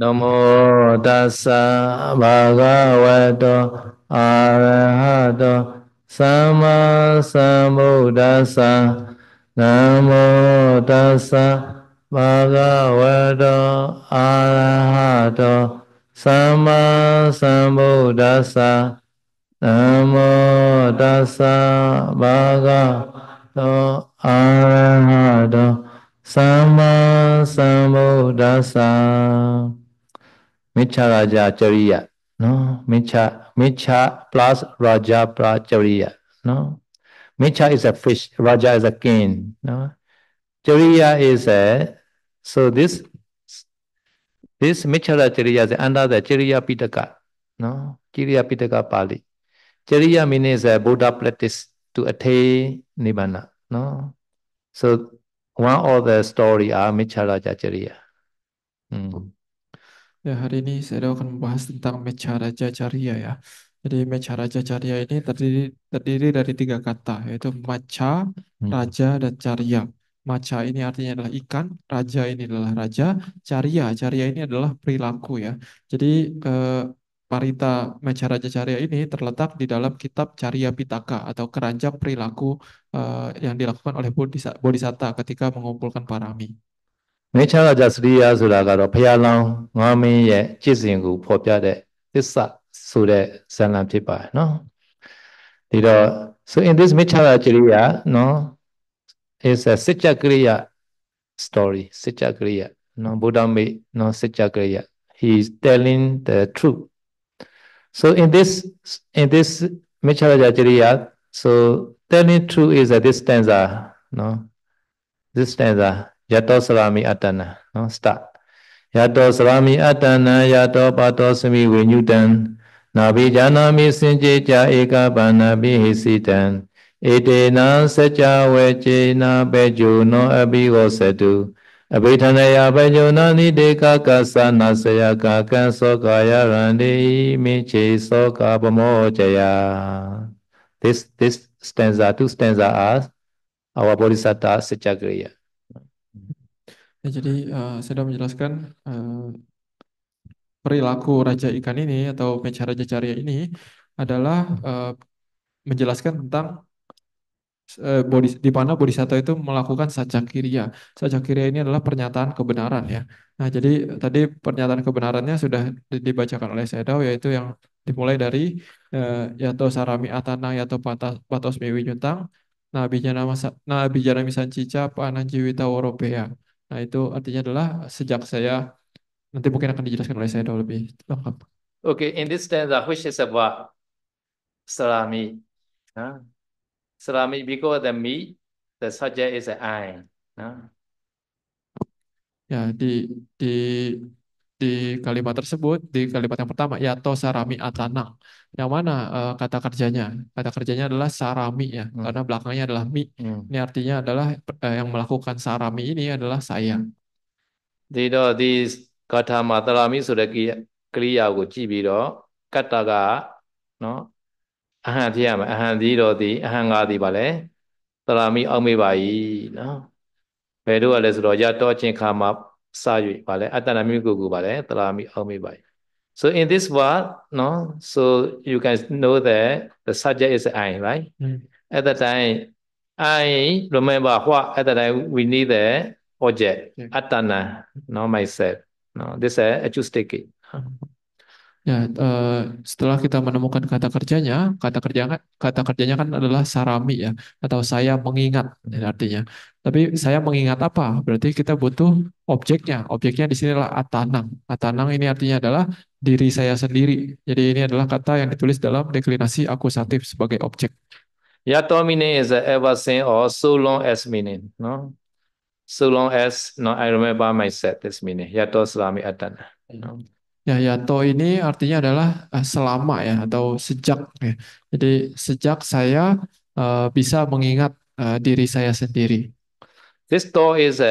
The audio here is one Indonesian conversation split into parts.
နမောတသဘာဂဝတောအာရဟတောသမ္မာသမ္ဗုဒ္ဓัสနမောတသဘာဂဝတောအာရဟတောသမ္မာသမ္ဗုဒ္ဓัสနမောတသဘာဂဝတောအာရဟတောသမ္မာသမ္ဗုဒ္ဓัสစံမိစ္ဆာရာဇာจริยနော်မိစ္ဆာမိစ္ဆာ plus ရာဇာ plus จริยနော်မိစ္ဆာ is a fish raja is a king နော် jariya is a so this this မိစ္ဆာရာจริย is under the จริย pitaka နော်จริย pitaka pali jariya means a buddha practice to attain nibbana နော် so one of the story are ah, Jajariya. Ah. Hmm. Ya, hari ini saya akan membahas tentang Mecharajacharya ya. Jadi Mecharajacharya ini terdiri terdiri dari tiga kata yaitu maca, hmm. raja dan carya. Maca ini artinya adalah ikan, raja ini adalah raja, Caria, Caria ini adalah perilaku ya. Jadi eh, Parita Macaraja Carya ini terletak di dalam kitab Carya Pitaka atau keranjang perilaku uh, yang dilakukan oleh Bodhisatta ketika mengumpulkan parami. Macaraja No, ဆိုတာကတော့ဘုရားလောင်းငါမင်းရဲ့จิตစဉ်ကိုဖော်ပြတဲ့သစ္စာဆိုတဲ့ဇာတ်လမ်းဖြစ်ပါတယ်နော်။ဒီတော့ so in this Macaraja Sriya, no, is a Sitya Kriya story Sitya Kriya no Sitya Kriya he is telling the truth So in this in this Micharaja Jiriya, so telling true is that this stanza, no, this stanza, Yato Sarami Atana, no, start. Yato Sarami Atana, Yato Pato Sami Vinyutan, Nabi Janami Sinje Ja Eka Banabi Hisitan, Ete Na Sacha Veche Na Beju No Abhi Vosetu, အဘိဓနယပညုဏနိတေကကသနာစယကကံသောကာယရန္တိမိခြေသောကာပမောจယ This this stanza two stanza are our bodhisatta secakriya. Ya, jadi uh, sudah menjelaskan uh, perilaku raja ikan ini atau meja raja caria ini adalah uh, menjelaskan tentang Eh, Bodhis, di mana bodhisatta itu melakukan Sajak kiriya ini adalah pernyataan kebenaran ya. Nah, jadi tadi pernyataan kebenarannya sudah dibacakan oleh saya Sedao yaitu yang dimulai dari eh, yato sarami atana yato patas, patos mewi nyutang Nabi jana masa misan cica pananjiwita woropea. Nah, itu artinya adalah sejak saya nanti mungkin akan dijelaskan oleh Sedao lebih lengkap. Okay, in this stanza, which is about salami. Huh? Swami because the me, the subject is I. No? Ya, di di di kalimat tersebut, di kalimat yang pertama, yato sarami atana Yang mana uh, kata kerjanya? Kata kerjanya adalah sarami ya, hmm. karena belakangnya adalah mi. Hmm. Ini artinya adalah uh, yang melakukan sarami ini adalah saya. Jadi hmm. di kata matalami sudah kriya ku jibi do, kata ga, no, အဟံဖြစ်ရမယ်အဟံသီတော်သည်အဟံငါသည်ပါလေတရာမိအောင်မေးပါ၏နော်ဘယ်တော့လဲဆိုတော့ရတော့ခြင်းခါမှာစ၍ပါလေအတ္တနာမိကိုကိုပါလေတရာမိအောင်မေးပါ၏ So in this word no so you guys know that the subject is I right mm. at the time I remember what at the time we need the object yeah. atana no myself no this is acoustic mm. Ya, eh, setelah kita menemukan kata kerjanya, kata kerja kan, kata kerjanya kan adalah sarami ya, atau saya mengingat ini ya, artinya. Tapi saya mengingat apa? Berarti kita butuh objeknya. Objeknya di sini adalah atanang. Atanang ini artinya adalah diri saya sendiri. Jadi ini adalah kata yang ditulis dalam deklinasi akusatif sebagai objek. Ya tomine is ever seen or so long as meaning. No? So long as no, I remember myself this meaning. Yato salami atana. No? Ya, to ini artinya adalah uh, selama ya atau sejak ya. Jadi sejak saya uh, bisa mengingat uh, diri saya sendiri. This to is a,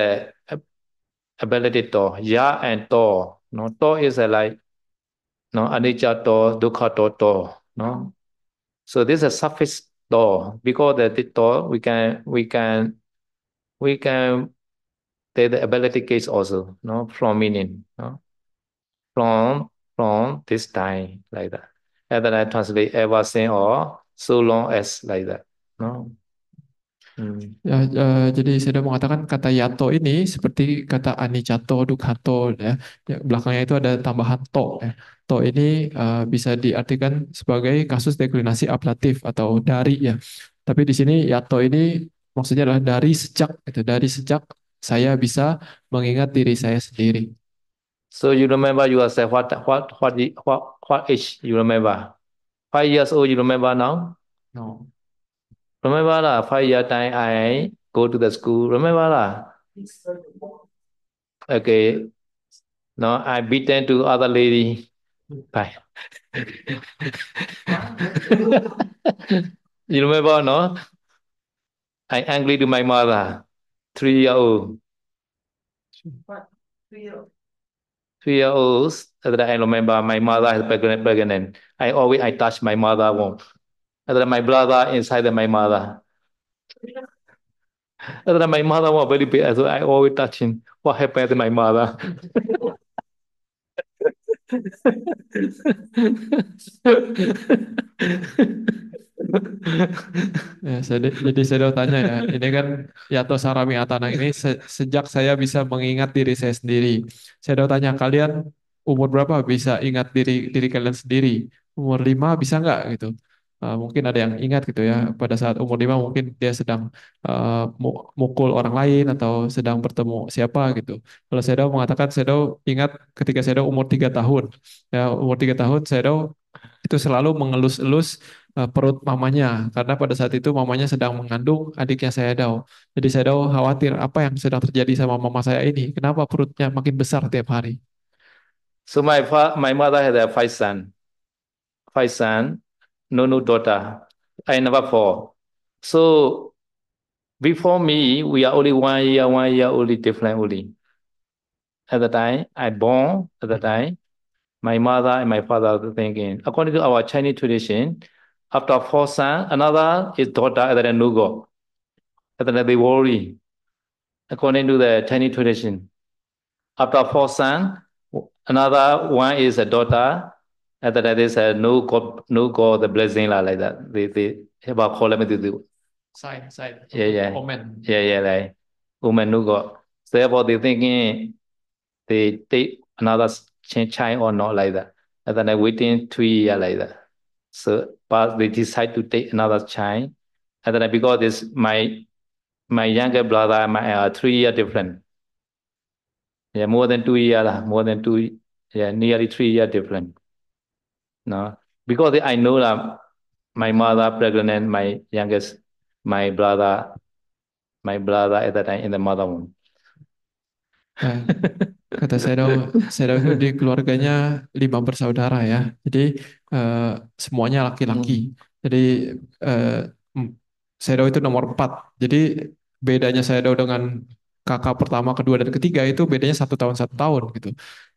ability to ya and to. No to is a like no anicca to, dukkha to to. No. So this is a suffix to because the to we can we can we can take the ability case also no from meaning. No long, long this time, like that. And then I translate ever since or so long as, like that. No? Hmm. Ya, ya, jadi saya mengatakan kata yato ini seperti kata anicato, dukhato ya. ya. Belakangnya itu ada tambahan to. Ya. To ini uh, bisa diartikan sebagai kasus deklinasi ablatif atau dari ya. Tapi di sini yato ini maksudnya adalah dari sejak itu dari sejak saya bisa mengingat diri saya sendiri. So you remember yourself what what what what what age you remember? Five years old you remember now? No. Remember la, five year time I go to the school. Remember la? Okay. Now I beaten to other lady. Bye. you remember no? I angry to my mother, three year old. What? Three year old two years old that I remember my mother is pregnant. I always I touch my mother womb. And then my brother inside my mother. And then my mother was very big, so I always touching. What happened to my mother? ya, saya, jadi saya tanya ya, ini kan Yato Sarami Atana ini se, sejak saya bisa mengingat diri saya sendiri. Saya tanya kalian umur berapa bisa ingat diri diri kalian sendiri? Umur lima bisa nggak gitu? Uh, mungkin ada yang ingat gitu ya pada saat umur lima mungkin dia sedang uh, mukul orang lain atau sedang bertemu siapa gitu. Kalau saya mengatakan saya ingat ketika saya umur tiga tahun ya umur tiga tahun saya itu selalu mengelus-elus Eh, perut mamanya karena pada saat itu mamanya sedang mengandung adiknya saya Dao. Jadi saya Dao khawatir apa yang sedang terjadi sama mama saya ini. Kenapa perutnya makin besar tiap hari? So my my mother had a five son, five son, no no daughter. I never four. So before me, we are only one year, one year only different only. At the time I born, at the hmm. time, my mother and my father thinking according to our Chinese tradition. After four sons, another is daughter other than Nugo, other than they worry, according to the Chinese tradition. After four sons, another one is a daughter, other than this no God, no God, the blessing like that. They they have a call to do. Side side. Yeah yeah. Omen. Yeah yeah like woman no God. So therefore they thinking they take another child or not like that, and then they waiting three years like that. So but they decide to take another child. And then because this, my my younger brother, my uh, three year different. Yeah, more than two year, more than two, yeah, nearly three year different. No, because I know that my mother pregnant, my youngest, my brother, my brother at that time in the mother womb. Hmm. Kata saya saya itu di keluarganya lima bersaudara ya. Jadi uh, semuanya laki-laki. Jadi uh, eh, Serau itu nomor empat. Jadi bedanya saya Serau dengan kakak pertama, kedua, dan ketiga itu bedanya satu tahun satu tahun gitu.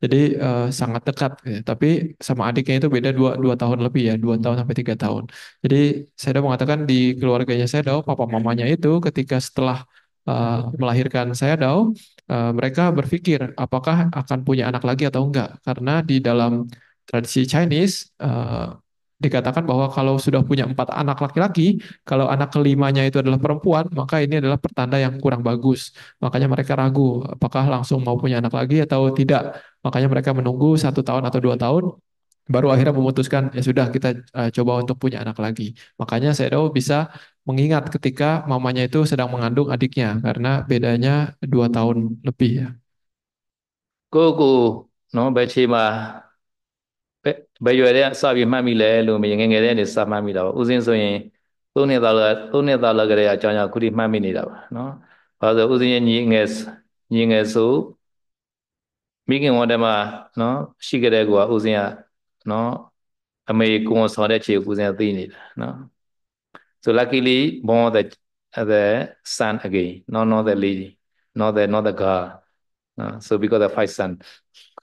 Jadi uh, sangat dekat. Ya. Tapi sama adiknya itu beda dua, dua tahun lebih ya, dua tahun sampai tiga tahun. Jadi saya Serau mengatakan di keluarganya saya Serau, papa mamanya itu ketika setelah uh, melahirkan Serau, Eh, mereka berpikir apakah akan punya anak lagi atau enggak karena di dalam tradisi Chinese uh, dikatakan bahwa kalau sudah punya empat anak laki-laki, kalau anak kelimanya itu adalah perempuan, maka ini adalah pertanda yang kurang bagus. Makanya mereka ragu apakah langsung mau punya anak lagi atau tidak. Makanya mereka menunggu satu tahun atau dua tahun, baru akhirnya memutuskan ya sudah kita uh, coba untuk punya anak lagi. Makanya saya bisa mengingat ketika mamanya itu sedang mengandung adiknya karena bedanya dua tahun lebih ya. Kuku, no baca ma, baju ada sabi mami le, lu mungkin ada ni sabi mami dah. Uzin soye, tu ni dah la, tu ni dah la kuri mami ni dah, no. Pada uzin ni ni es, ni esu, mungkin ada ma, no, si kerja gua uzin ya, no, ame kongsi ada uzin ada ya ini, no. So luckily, born the the son again. No, not the lady, not the not the girl. Uh, so because the five son,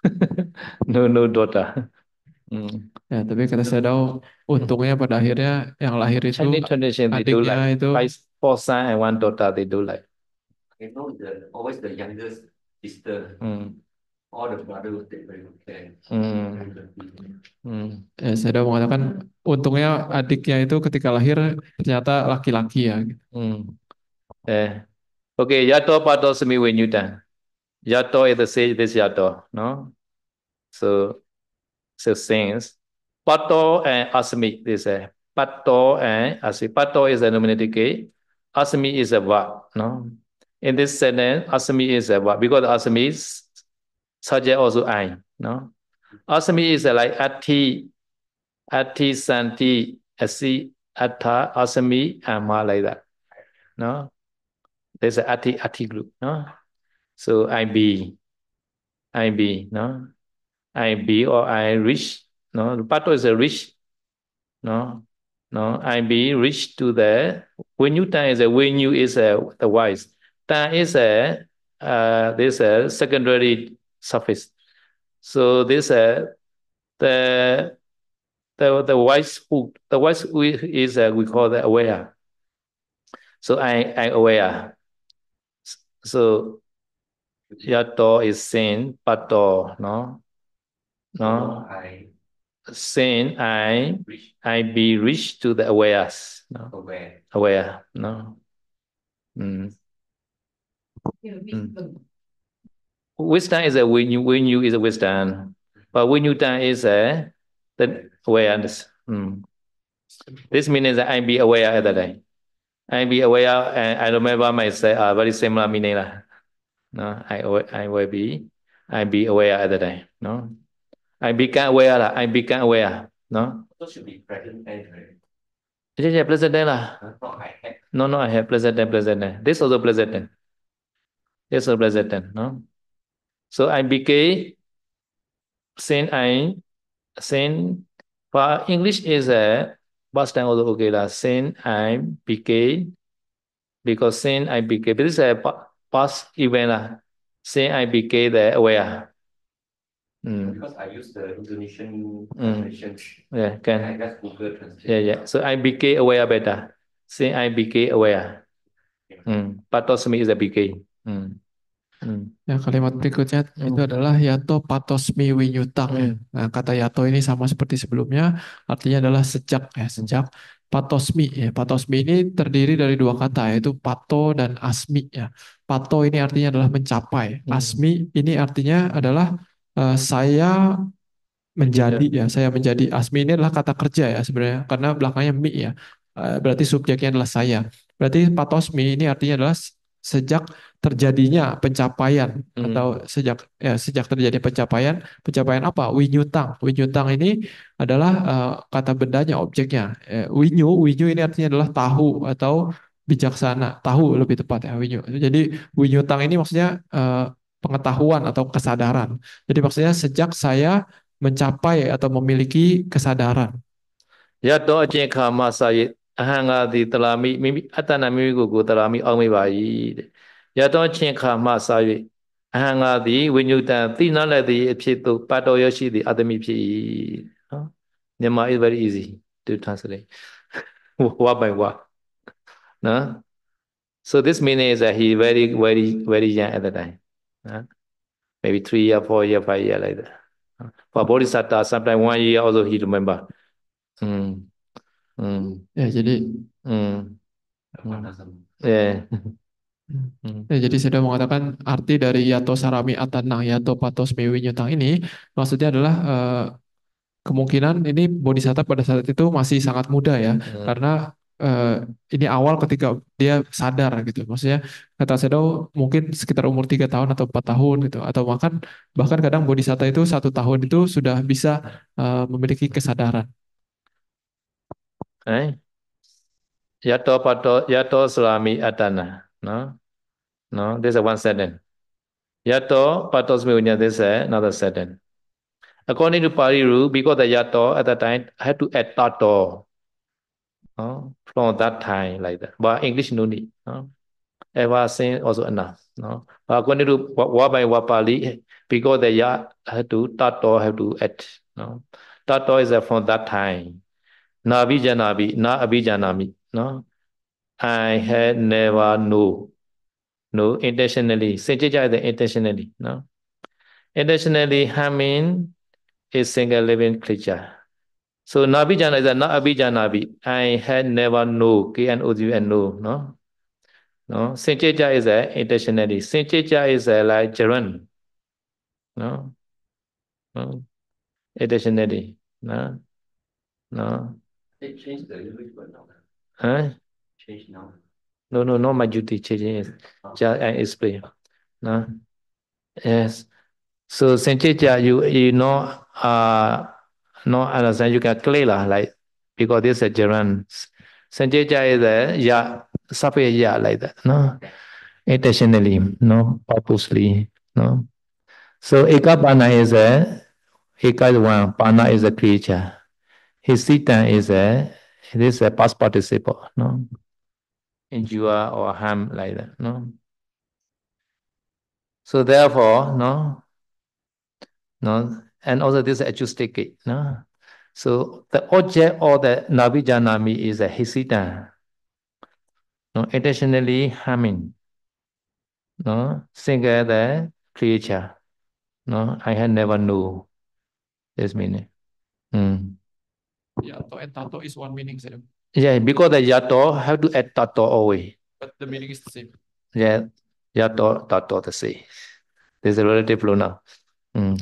no no daughter. Hmm. Ya, tapi kata saya tahu untungnya pada akhirnya yang lahir itu Any tradition they do adiknya like itu five, four son and one daughter they do like. You know, the, always the youngest sister. Hmm. all the baru hmm. hmm. ya, saya sudah mengatakan untungnya adiknya itu ketika lahir ternyata laki-laki ya gitu. hmm. eh oke okay. yato pato semi wenyuta. yato itu the sage this yato no so so things pato and asmi this eh pato and asmi pato is a nominative case asmi is a verb no in this sentence asmi is a verb because asmi is such as also I. No? Asami is like ati, ati, santi, asi, atta, asami, ama, like that. No? There's an ati, ati group. No? So I be, I be, no? I be or I reach. No? Rupato is a reach. No? No? I be reach to the, when you time is a, when you is a, the wise. That is is a, uh, there's a secondary surface. So this uh, the the the wise who the wise is uh, we call the aware. So I I aware. So yato is seen, but no, no, no I seen I I be rich to the awareness. No? Aware. Aware. No. Mm. Yeah, wisdom is a when you when you is a wisdom, but when you done is a the awareness. Mm. This means that I be aware day. I be aware and I remember myself are uh, very similar meaning. Lah. No, I I will be I be aware day. No, I become aware. Lah. I become aware. No. So should be present and yeah, pleasant day lah. No, No, I have pleasant day, pleasant day. This also pleasant day. This also pleasant day. No. So I became Saint Ain. Saint for English is a past time also okay lah. Saint I became because Saint I became this is a past event lah. Saint I became the aware. Mm. Because I use the Indonesian hmm. translation. Yeah, can. I just Google translation. Yeah, yeah. So I became aware better. Say I became aware. Yeah. Mm. Patosmi is a became. Mm. Hmm. Nah, kalimat berikutnya hmm. itu adalah yato patosmi winyutang. Hmm. Nah, kata yato ini sama seperti sebelumnya, artinya adalah sejak ya, sejak patosmi ya. Patosmi ini terdiri dari dua kata yaitu pato dan asmi ya. Pato ini artinya adalah mencapai. Hmm. Asmi ini artinya adalah uh, saya menjadi ya. ya, saya menjadi. Asmi ini adalah kata kerja ya sebenarnya karena belakangnya mi ya. Uh, berarti subjeknya adalah saya. Berarti patosmi ini artinya adalah sejak terjadinya pencapaian hmm. atau sejak ya, sejak terjadi pencapaian pencapaian apa winyutang winyutang ini adalah uh, kata bendanya objeknya uh, winyu winyu ini artinya adalah tahu atau bijaksana tahu lebih tepat ya winyu jadi winyutang ini maksudnya uh, pengetahuan atau kesadaran jadi maksudnya sejak saya mencapai atau memiliki kesadaran ya doa jengka masa omibai ရတောချင်းခါမှစ၍အဟံငါသည်ဝိညုတံသိနာလက်သည်အဖြစ်သို့ပတ်တော်ရရှိသည်အတမိဖြစ်၏နော်မြန်မာ is very easy to translate what by what နော် so this meaning is that he very very very young at the time နော် maybe 3 year 4 year 5 year like that for bodhisatta sometimes 1 year also he remember mm mm yeah ဒီ mm yeah Hmm. Ya, jadi saya mengatakan arti dari yato sarami atanang yato patos mewi nyutang ini maksudnya adalah eh, kemungkinan ini bodhisatta pada saat itu masih sangat muda ya hmm. karena eh, ini awal ketika dia sadar gitu maksudnya kata Sedo mungkin sekitar umur tiga tahun atau empat tahun gitu atau bahkan bahkan kadang bodhisatta itu satu tahun itu sudah bisa eh, memiliki kesadaran. Eh. Yato pato yato selami atana no no there's a one sentence yato patosmi unya this is another sentence according to pali rule because the yato at that time I had to add tato no from that time like that but english no need no ever since also enough no but according to what by what pali because the ya had to tato have to add no tato is from that time na abhijanami na abhijanami no I had never know. No, intentionally. Sinjija is intentionally. No. Intentionally harming is single living creature. So Nabijana is a not abijanabi. I had never know. K and Uzu and no. No. No. Sinjija is a intentionally. Sinjija is a like gerund. No. No. Intentionally. No. No. It changed little bit, but no. Huh? change now? No, no, not my duty changing. oh. just I explain. No? Yes. So Sanchita, you you know uh no, understand you can clear like because this is German. Sanchita is a yeah separate yeah like that. No intentionally, no purposely, no. So Ekapana is a Eka is one, Pana is a creature. His Sita is a this is a past participle, no injure or harm like that. No. So therefore, no, no, and also this adjustic, no. So the object or the navijanami is a hisita, no, intentionally harming, no, single the creature, no, I had never knew this meaning. Mm. Yeah, to and tato is one meaning, sir. Yeah, because the yato have to add tato away. But the meaning is the same. Yeah, yato, tato the same. This is relative pronoun. Hmm.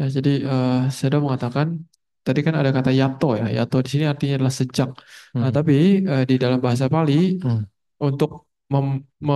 Ya, jadi uh, eh, sudah mengatakan tadi kan ada kata yato ya. Yato di sini artinya adalah sejak. Nah, hmm. Nah, tapi uh, di dalam bahasa Pali hmm. untuk mem, me,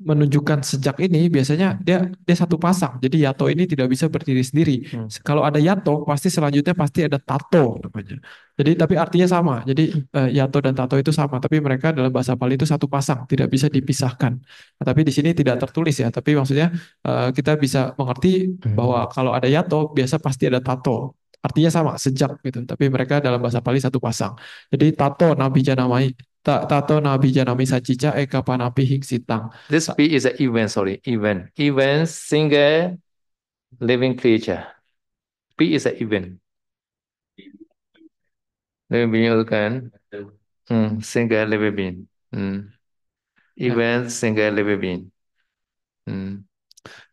menunjukkan sejak ini biasanya dia dia satu pasang. Jadi yato ini tidak bisa berdiri sendiri. Hmm. Kalau ada yato pasti selanjutnya pasti ada tato namanya. Jadi tapi artinya sama. Jadi uh, yato dan tato itu sama, tapi mereka dalam bahasa Bali itu satu pasang, tidak bisa dipisahkan. Nah, tapi di sini tidak tertulis ya, tapi maksudnya uh, kita bisa mengerti hmm. bahwa kalau ada yato biasa pasti ada tato artinya sama sejak gitu tapi mereka dalam bahasa Bali satu pasang jadi tato nabi janamai tak tato nabi janami sacica eka panapi hing sitang. This P is an event, sorry, event. Event, single, living creature. P is an event. Living being itu kan, hmm, single living being. Hmm. Event, single living being. Hmm.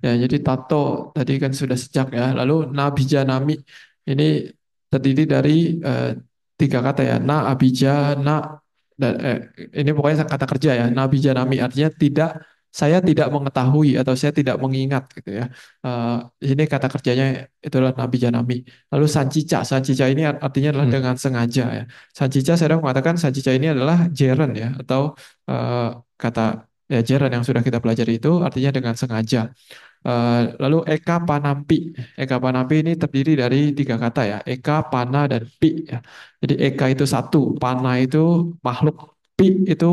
Ya, jadi tato tadi kan sudah sejak ya. Lalu nabi janami ini terdiri dari uh, tiga kata ya. Na abija, na dan eh, ini pokoknya kata kerja ya nabi janami artinya tidak saya tidak mengetahui atau saya tidak mengingat gitu ya uh, ini kata kerjanya itulah nabi janami lalu sancica sancica ini artinya adalah hmm. dengan sengaja ya sancica saya mengatakan sancica ini adalah jeren ya atau uh, kata ya jeren yang sudah kita pelajari itu artinya dengan sengaja Eh, lalu Eka Panampi. Eka Panampi ini terdiri dari tiga kata ya. Eka, Pana, dan Pi. Ya. Jadi Eka itu satu, Pana itu makhluk, Pi itu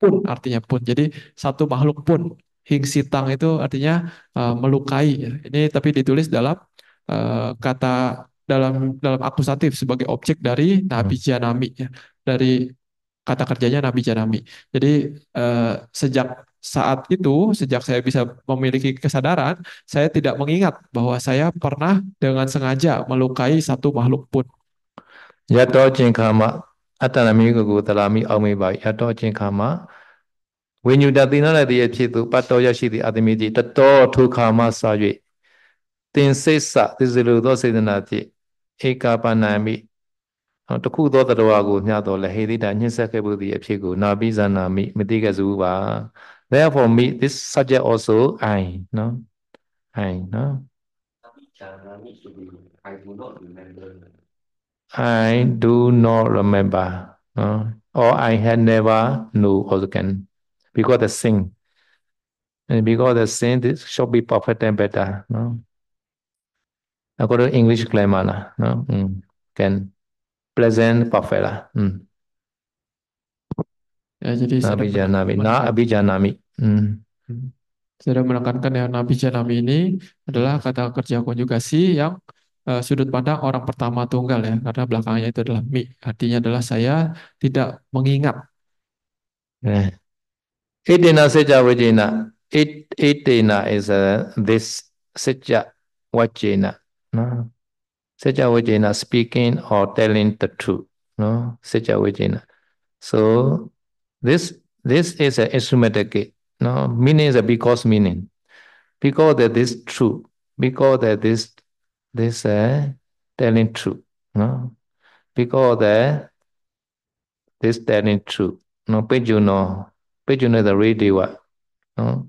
pun artinya pun. Jadi satu makhluk pun. Hing Sitang itu artinya uh, melukai. Ini tapi ditulis dalam uh, kata dalam dalam akusatif sebagai objek dari Nabi hmm. Janami ya. Dari kata kerjanya Nabi Janami. Jadi uh, sejak saat itu sejak saya bisa memiliki kesadaran saya tidak mengingat bahwa saya pernah dengan sengaja melukai satu makhluk pun Ya yato cingkama atanami gugu talami aumi ya toh cengkama when you dadina la di phi ya tu patto yashi di atami di tato thukama sa yue tin sesa tisilu do sedana ti ekapanami တခုသောတရားကိုညတော်လည်းဟေသိတာညှင်းဆက်ခဲ့ဖို့ဒီအဖြစ်ကိုနာပိဇာနာမိမတိကဇူပါ Therefore, me, this subject also I, no, I, no. I do not remember. I do not remember. No? Or I had never knew or can. Because the thing. And because the thing, this should be perfect and better. No? According English grammar, no? Mm. Can present perfect. Mm. Ya, jadi abhijanami. abhijanami. Hmm. Saya menekankan ya Nabi Janami ini adalah kata kerja konjugasi yang uh, sudut pandang orang pertama tunggal ya, karena belakangnya itu adalah mi. Artinya adalah saya tidak mengingat. Eh. Itina sejak wajina. It, itina is a, eh, this sejak wajina. No? Sejak wajina speaking or telling the truth. No? Sejak wajina. So this this is an instrumental gate. No, meaning is a because meaning. Because that is true. Because that this this uh, telling true. No? Because that this telling true. No, but you know, but you know the Redeva. No?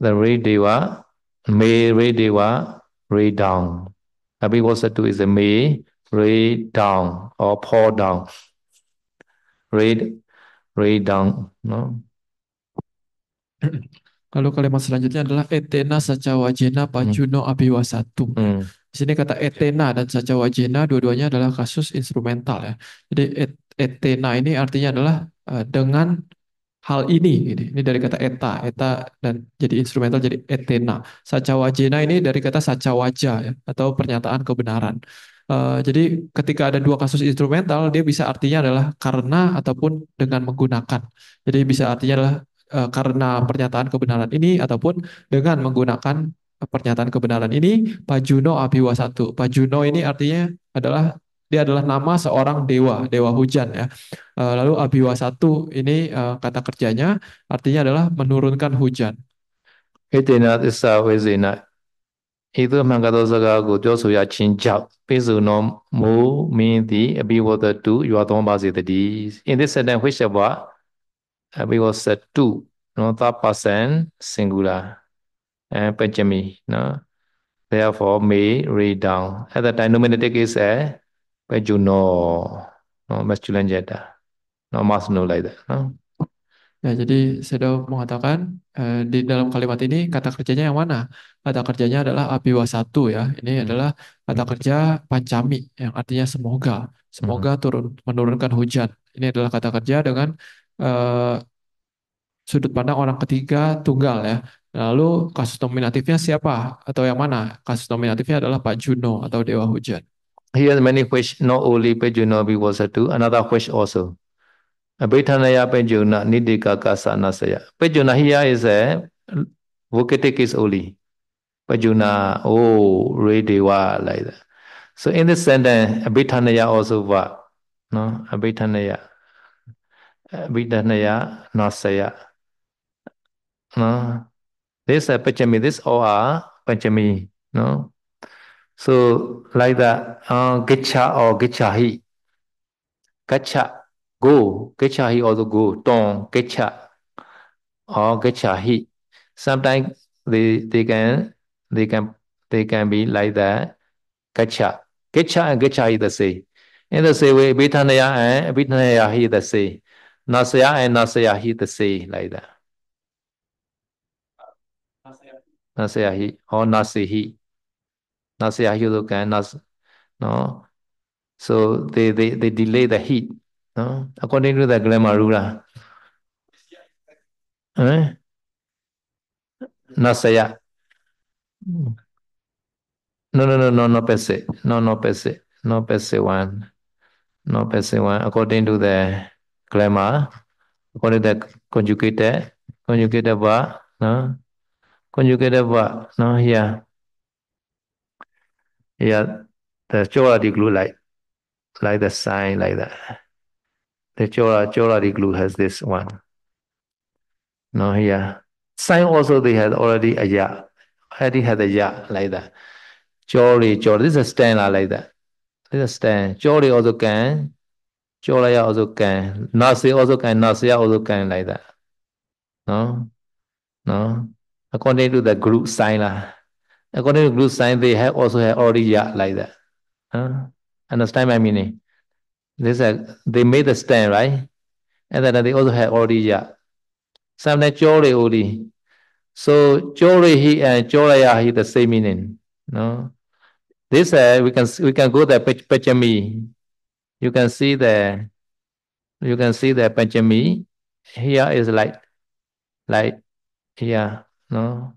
The Redeva, may Redeva, ray down. to is a may, ray down or pour down. Ray, ray down. No? Lalu kalimat selanjutnya adalah etena sacawajena Pacuno hmm. abiwasatum. Hmm. Di sini kata etena dan wajena dua-duanya adalah kasus instrumental ya. Jadi et, etena ini artinya adalah uh, dengan hal ini. Ini, gitu. ini dari kata eta, eta dan jadi instrumental jadi etena. wajena ini dari kata sacawaja ya, atau pernyataan kebenaran. Uh, jadi ketika ada dua kasus instrumental, dia bisa artinya adalah karena ataupun dengan menggunakan. Jadi bisa artinya adalah uh, karena pernyataan kebenaran ini ataupun dengan menggunakan pernyataan kebenaran ini Pak Pajuno Abiwasatu. Juno ini oh. artinya adalah dia adalah nama seorang dewa, dewa hujan ya. Eh, lalu Abiwa satu ini eh, kata kerjanya artinya adalah menurunkan hujan. Itu mangkato ya Pisu no mu min di tadi In this sentence, uh, we will set two, no, third person singular, and uh, Benjamin, no. Therefore, may read down. At the time, nominative is a uh, Bejuno, no, masculine gender, no, know like that, no. Ya, jadi sudah mengatakan eh, di dalam kalimat ini kata kerjanya yang mana? Kata kerjanya adalah apiwa satu ya. Ini hmm. adalah kata kerja pancami yang artinya semoga, semoga hmm. turun menurunkan hujan. Ini adalah kata kerja dengan eh, sudut pandang orang ketiga tunggal ya. Lalu kasus nominatifnya siapa atau yang mana? Kasus nominatifnya adalah Pak Juno atau Dewa Hujan. Here many question not only Juno be two, another question also. Abhitanaya Pejuna Nidika Pak Pejuna here is a vocative is only. Pejuna, oh, ready like that. So in this sentence, Abhitanaya also verb. No, Abhitanaya. ဝိတနယနောစယနော် this panchami this all are panchami no so like that uh, gicha or gichahi gacha go gichahi also go ton gicha or gichahi sometimes they they can they can they can be like that gacha gacha and gichahi the same in the same way abhitanaya and abhitanaya he the same Nasaya and hit the sea, like that. Nasayahi or Nasihi. Nasayahi look and Nas no. So they, they, they delay the heat, no? According to the grammar rule. Eh? Nasaya. No, no, no, no, no, Pese. No, no, Pese. No, Pese one. No, Pese one. According to the grammar according to the conjugated conjugated verb no conjugated verb no here yeah, the di glue like like the sign like that the di glue has this one no here sign also they had already a ya already had a ya like that jolly jolly this is a stand ah, like that this is a stand jolly also can Cholaya also can, Nasi also can, Nasya also can like that. No? No? According to the group sign, lah. according to group sign, they have also have Oriya like that. Huh? Understand my meaning? They said uh, they made the stand, right? And then uh, they also have Oriya. Sometimes Chori Uri. So Chori he and uh, Choraya he the same meaning. No? This uh, we can we can go the Pachami. You can see the you can see the Panchami. Here is like like here, no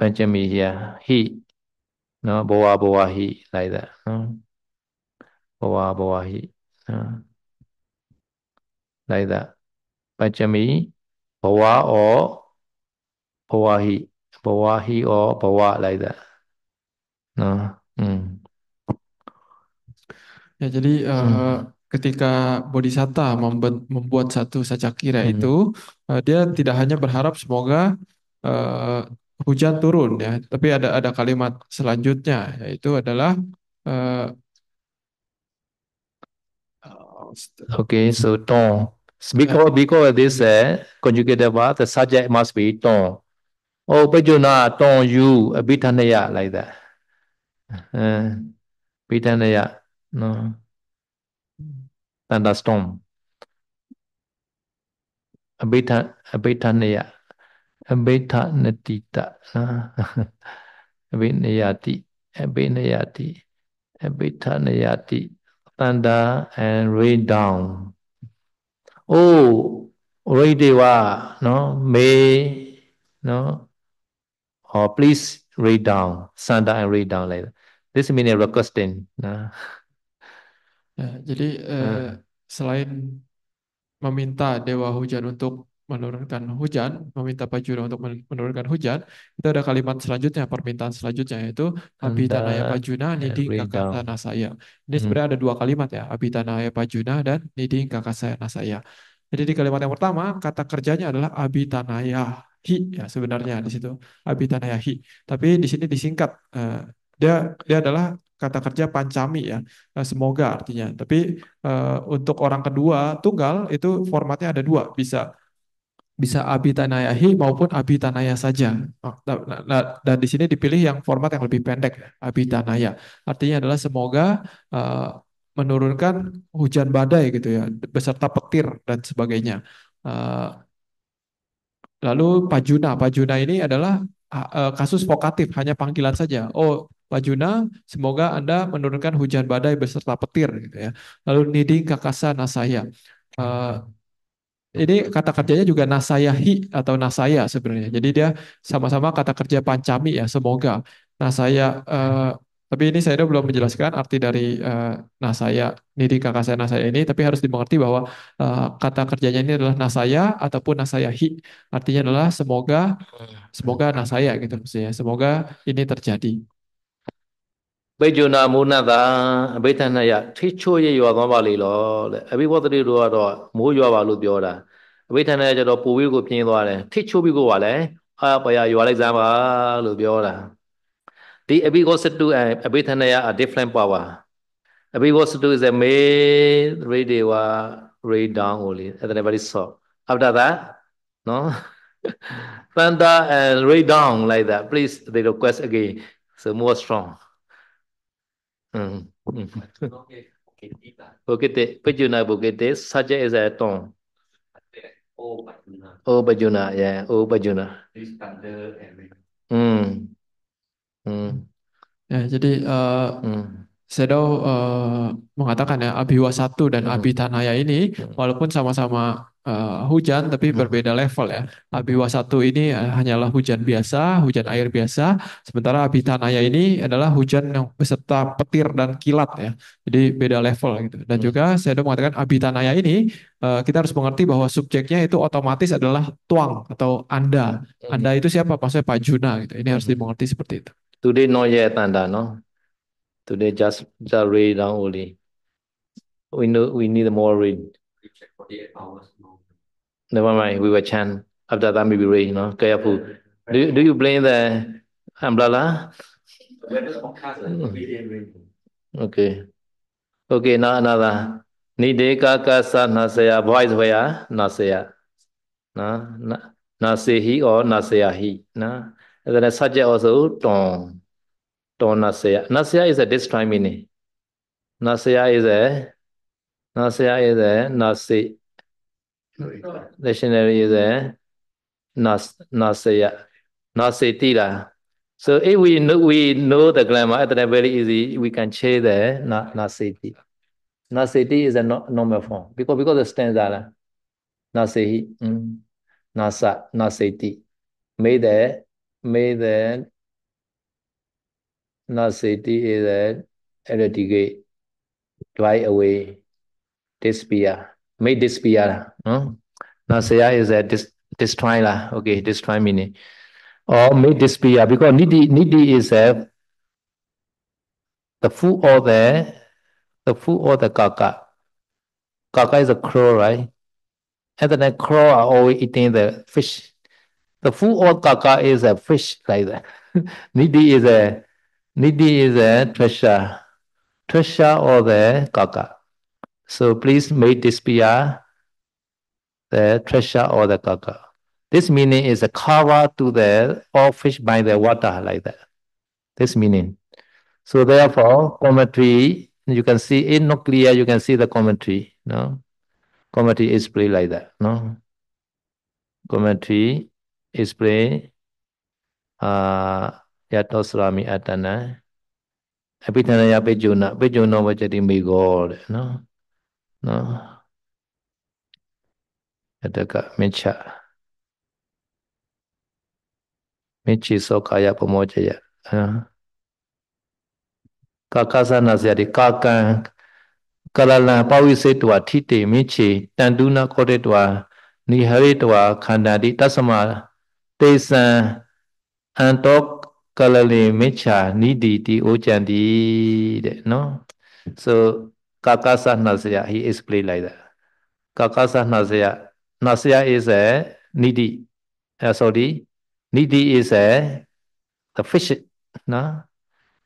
Panchami here, he, no Boa Boa he like that, no Boa Boa he, no? like that. Panchami, Boa or Boa he, Boa he or Boa like that, no. Mm. Ya, jadi uh, hmm. ketika bodhisatta membuat satu sacakira hmm. itu, uh, dia tidak hanya berharap semoga uh, hujan turun ya, tapi ada ada kalimat selanjutnya yaitu adalah uh, okay, so ton. Because because this uh, conjugate verb, the subject must be ton. Oh, Pejuna, ton you, bitanaya ya, like that. Uh, no thunderstorm. Abita abhitanaya, Abita abhinayati, Abita abhitanayati, thunder and rain down. Oh, Raideva, no, may, no, or oh, please rain down, thunder and rain down like This means a requesting. No? Ya, jadi eh, hmm. selain meminta dewa hujan untuk menurunkan hujan, meminta pajura untuk menurunkan hujan, itu ada kalimat selanjutnya, permintaan selanjutnya yaitu Abitanaya anta Pajuna eh, Nidingkaka kakak Tanah Saya. Ini Hmm. sebenarnya ada dua kalimat ya, Abi Pak Pajuna dan nidi Tanah Saya. Jadi di kalimat yang pertama, kata kerjanya adalah tanaya Hi ya sebenarnya di situ Abi tanaya Hi. Tapi di sini disingkat uh, dia dia adalah kata kerja pancami ya eh, semoga artinya tapi uh, untuk orang kedua tunggal itu formatnya ada dua bisa bisa abitanayahi maupun abitanaya tanaya saja oh, nah, nah, nah, dan di sini dipilih yang format yang lebih pendek abitanaya artinya adalah semoga uh, menurunkan hujan badai gitu ya beserta petir dan sebagainya uh, lalu pajuna pajuna ini adalah kasus vokatif hanya panggilan saja oh Pajuna, semoga Anda menurunkan hujan badai beserta petir. Gitu ya. Lalu Niding Kakasa Nasaya. Uh, ini kata kerjanya juga nasayahi atau nasaya sebenarnya. Jadi dia sama-sama kata kerja pancami ya, semoga. Nasaya, uh, tapi ini saya belum menjelaskan arti dari uh, nasaya, niding kakasa nasaya ini, tapi harus dimengerti bahwa uh, kata kerjanya ini adalah nasaya ataupun nasayahi. Artinya adalah semoga, semoga nasaya gitu maksudnya. Semoga ini terjadi. ပိတ်ဂျုနာမူနတာအဘိဓနာယထိချိုးရရွာသွားပါလေလောတဲ့အဘိဝသတိတို့ကတော့မိုးရွာပါလို့ပြောတာအဘိဓနာယကျတော့ပူပြီးကိုပြင်းသွားတယ်ထိချိုးပြီးကိုကလည်းအာပယရွာလိုက်စမ်းပါလို့ပြောတာဒီအဘိဝသတုအဘိဓနာယ a different power အဘိဝသတု is a made radiwa ray down only at the very soft after that no thunder and ray down like that please they request again so more strong Mm. Bukite, Bajuna Bukite, such is a ya tongue. Oh Bajuna. Oh Bajuna, ya, Oh Bajuna. This thunder Hmm. Hmm. Ya, jadi uh, hmm. Sedo uh, mengatakan ya Abiwa satu dan hmm. Abi Tanaya ini hmm. walaupun sama-sama uh, hujan tapi hmm. berbeda level ya. Abiwa satu ini eh, hanyalah hujan biasa, hujan air biasa, sementara Abi Tanaya ini adalah hujan yang beserta petir dan kilat ya. Jadi beda level gitu. Dan hmm. juga saya sudah mengatakan Abi Tanaya ini uh, kita harus mengerti bahwa subjeknya itu otomatis adalah tuang atau Anda. Hmm. Anda itu siapa? Maksudnya Pak Juna gitu. Ini harus dimengerti seperti itu. Today no yet Anda no. Today just just rain down only. We know we need more rain. We check for the hours. Never mind, we will chant after that maybe rain, you know, careful. Do you, do you blame the umbrella? Okay. Okay, now another. Nideka kasa nasaya. Voice where? Nasaya. Na, na, nasehi or naseyahi. Na. And then the subject also ton. Ton nasaya. Nasaya is a distrime meaning. Nasaya is a Nasaya is a nasi dictionary is a nas nasaya nasitila. So if we know we know the grammar, it's that very easy, we can change the na nasiti. is a no, normal form because because the standard nasehi mm, nasa nasiti made the made the nasiti is a eradicate, drive away, disappear made this be lah. No? Now ah, is a this this lah. Okay, this time meaning. Or made this PR because nidhi nidhi is a the food or the the food or the kaka. Kaka is a crow, right? And then the crow are always eating the fish. The food or kaka is a fish like that. nidhi is a nidhi is a treasure. Treasure or the kaka. So please make this PR the treasure or the gaga. This meaning is a cover to the all fish by the water like that. This meaning. So therefore, commentary, you can see in not clear, you can see the commentary. No? Commentary is played like that. No? Commentary is played uh, Yatosrami Atana. No. နော်အတကမစ္ဆမေချီစောကာယပမောချယကာကသနာစရာဒီကာကံကလလံပဝိစေတဝထိတေမေချီတန်တုနာခောတေတဝနိဟရေတဝခန္ဓာတိတသမတေသံအန်တောကလလေမေချာနိဒီတီအိုချန်တီတဲ့နော် so Kakasa Nasya, he explained like that. Kakasa Nasya. Nasya is a nidi. Uh, sorry, nidi is a the fish. No?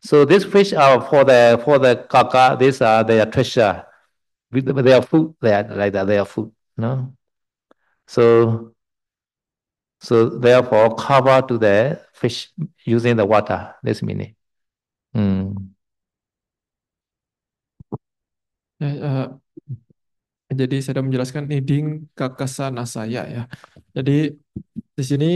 So these fish are for the for the kaka, these are their treasure. They are food, they are like that, they are food. No? So so therefore cover to the fish using the water, this meaning. Mm. Ya, uh, jadi saya sudah menjelaskan needing kakasa nasaya ya. Jadi di sini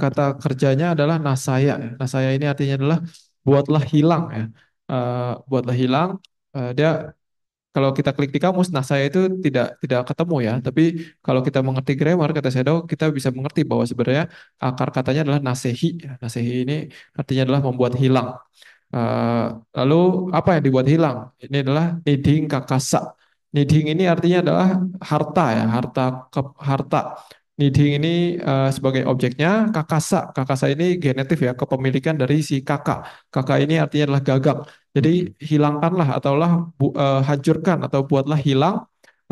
kata kerjanya adalah nasaya. Ya. Nasaya ini artinya adalah buatlah hilang ya. Uh, buatlah hilang. Uh, dia kalau kita klik di kamus nasaya itu tidak tidak ketemu ya. Tapi kalau kita mengerti grammar kata saya kita bisa mengerti bahwa sebenarnya akar katanya adalah nasehi. Ya. Nasehi ini artinya adalah membuat hilang. Eh, lalu apa yang dibuat hilang? Ini adalah niding kakasa. Niding ini artinya adalah harta ya, harta ke, harta. Niding ini uh, sebagai objeknya kakasa. Kakasa ini genetif ya, kepemilikan dari si kakak. Kakak ini artinya adalah gagak. Jadi hilangkanlah ataulah bu, uh, hancurkan atau buatlah hilang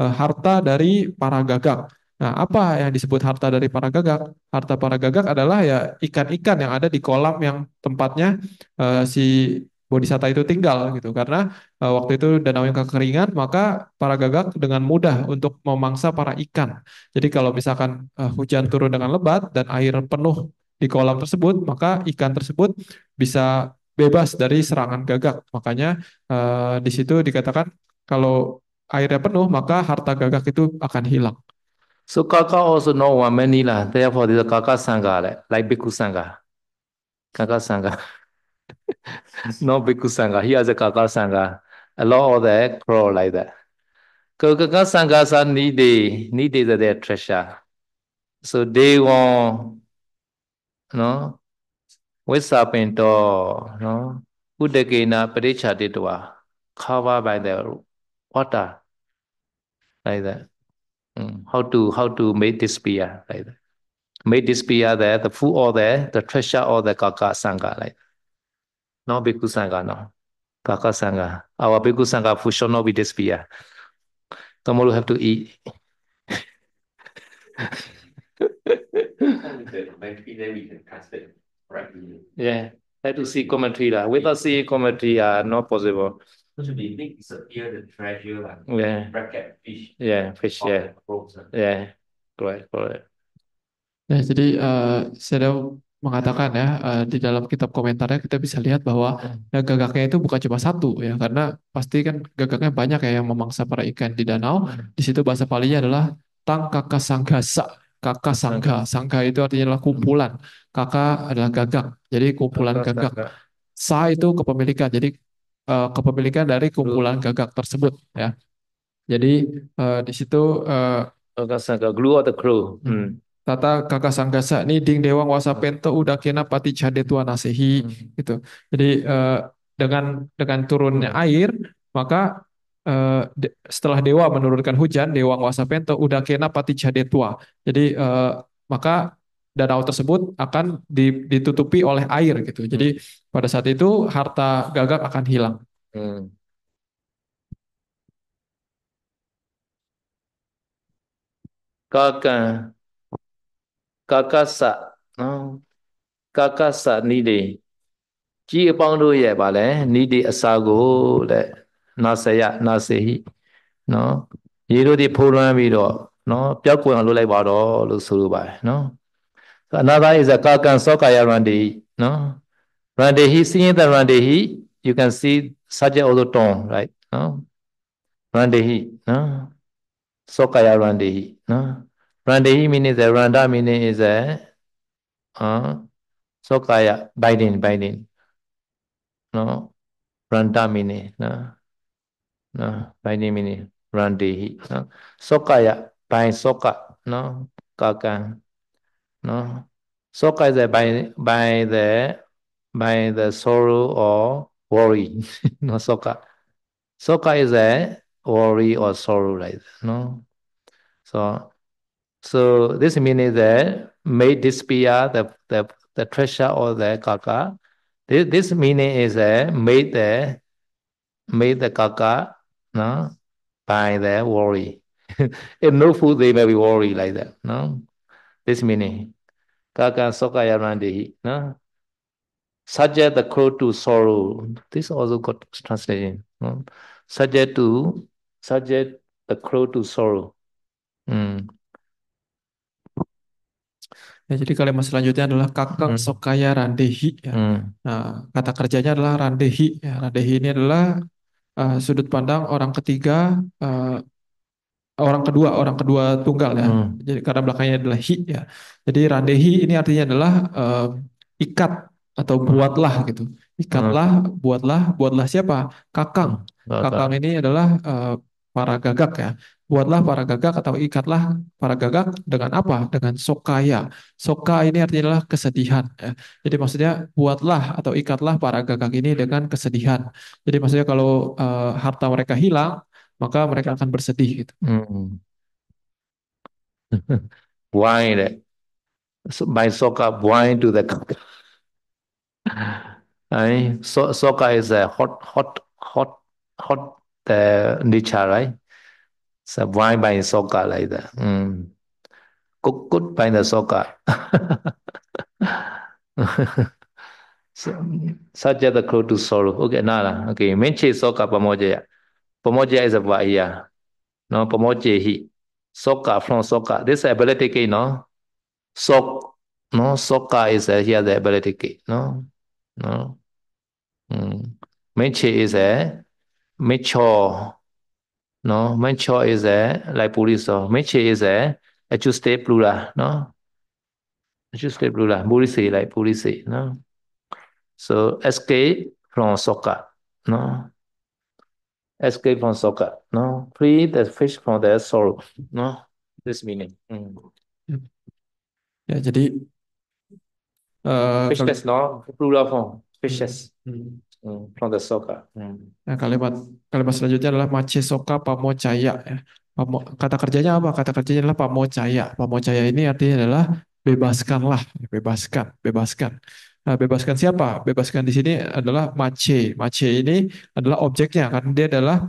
uh, harta dari para gagak. Nah, apa hmm. yang disebut harta dari para gagak? Harta para gagak adalah ya ikan-ikan yang ada di kolam yang tempatnya uh, si bodhisatta itu tinggal gitu. Karena uh, waktu itu danau yang kekeringan, maka para gagak dengan mudah untuk memangsa para ikan. Jadi kalau misalkan uh, hujan turun dengan lebat dan air penuh di kolam tersebut, maka ikan tersebut bisa bebas dari serangan gagak. Makanya uh, di situ dikatakan kalau airnya penuh, maka harta gagak itu akan hilang. So Kaka also know one Manila. Therefore, this is Kaka Sangha, like Bhikkhu Sangha. Kaka Sangha. no Bhikkhu Sangha. He has a Kaka Sangha. A lot of the crow like that. So Kaka Sanghas are needy. Needy is their treasure. So they want, you know, what's happened to, you know, Udagena Parichaditva, covered by the water, like that. Mm. How to how to make this beer like that. Make this beer there, the food all there, the treasure all the kaka sangha like that. No bhikkhu sangha, no. Kaka sangha. Our bhikkhu sangha food should not be this beer. Tomorrow have to eat. Maybe then we can Yeah, have to see commentary. Without seeing commentary, uh, not possible. supposed to be big is the treasure lah. Yeah. Bracket fish. Yeah, fish. Yeah. Yeah. Correct, correct. Nah, ya, jadi uh, eh, Sedao mengatakan ya uh, di dalam kitab komentarnya kita bisa lihat bahwa ya, gagaknya itu bukan cuma satu ya karena pasti kan gagaknya banyak ya yang memangsa para ikan di danau. Hmm. Di situ bahasa Palinya adalah tang kakak sa kakak sangga hmm. sangga itu artinya adalah kumpulan kakak adalah gagak jadi kumpulan gagak sa itu kepemilikan jadi uh, kepemilikan dari kumpulan gagak tersebut ya. Jadi uh, di situ uh, glue atau crew. Hmm. hmm. Tata kakak ini ding dewang wasa hmm. pento udah kena pati cade tua nasehi hmm. gitu. Jadi uh, dengan dengan turunnya air maka uh, de, setelah dewa menurunkan hujan dewang wasa pento udah kena pati cade tua. Jadi uh, maka danau tersebut akan ditutupi oleh air gitu. Hmm. Jadi hmm. pada saat itu harta gagak akan hilang. Hmm. Kaka kakasa no kakasa ni de ji apang lu ye ba le ni de asa go le na sa ya na se hi no yi lu di phu lwan bi do no pyak kwen lu lai ba do lu su lu ba no So another is a Kaka and Sokaya Randehi. No? Randehi, seeing the Randehi, you can see such also tone, right? No? Randehi. No? Sokaya Randehi. No? Randehi means the Randa meaning is a uh, Sokaya, binding, binding. No? Randa meaning. No? No? Binding meaning. Randehi. No? Sokaya, bind Soka. No? Kaka. No? Soka is by, by, the, by the sorrow or worry. no, soka. Soka is a worry or sorrow, right? No? So, so this means that may disappear uh, the, the, the treasure or the kaka. This, this meaning is a made the made the kaka no, by the worry. if no food, they may be worried like that. No, this meaning. kakan soka yamandehi No? Subject the crow to sorrow. This also got translation. No? Subject to subject the crow to sorrow. Hmm. Ya, jadi kalimat selanjutnya adalah Kakak hmm. sokaya randehi. Ya. Hmm. Nah, kata kerjanya adalah randehi. Ya, randehi ini adalah uh, sudut pandang orang ketiga uh, orang kedua, orang kedua tunggal ya. Hmm. Jadi karena belakangnya adalah hi ya. Jadi randehi ini artinya adalah uh, ikat atau hmm. buatlah gitu. Ikatlah, hmm. buatlah, buatlah siapa? Kakang. Hmm. Kakang ini adalah uh, para gagak ya. Buatlah para gagak atau ikatlah para gagak dengan apa? Dengan sokaya. Soka ini artinya adalah kesedihan. Ya. Jadi maksudnya buatlah atau ikatlah para gagak ini dengan kesedihan. Jadi maksudnya kalau uh, harta mereka hilang, maka mereka akan bersedih gitu. Hmm. why that? So, by soka, why do the kaka? I, so, soka is a hot, hot, hot, hot the uh, nicha right? So why by soka like that? Mm. Cook, good by the soka. so, such as the crow to sorrow. Okay, nala. Nah. Okay, menche soka pamoja ya. Pomoje is about here. No, pomoje hi. Soka from soka. This ability key, no? Sok, no? Soka is uh, here the ability key, no? No. Mm. Menche is a mature. No, mature is a, like police, so menche is a adjusted plural, no? Adjusted plural, policy, like policy, no? So escape from soka, no? escape from soccer. No, free the fish from their sorrow. No, this meaning. Hmm. Ya, jadi uh, fishes, no, plural form, fishes. Hmm. hmm from the soccer. Hmm. Nah, kalimat kalimat selanjutnya adalah mace soka pamo caya. Ya. Pamo, kata kerjanya apa? Kata kerjanya adalah pamo caya. Pamo caya ini artinya adalah bebaskanlah, ya, bebaskan, bebaskan. Nah, bebaskan siapa? Bebaskan di sini adalah mace. Mace ini adalah objeknya, kan? dia adalah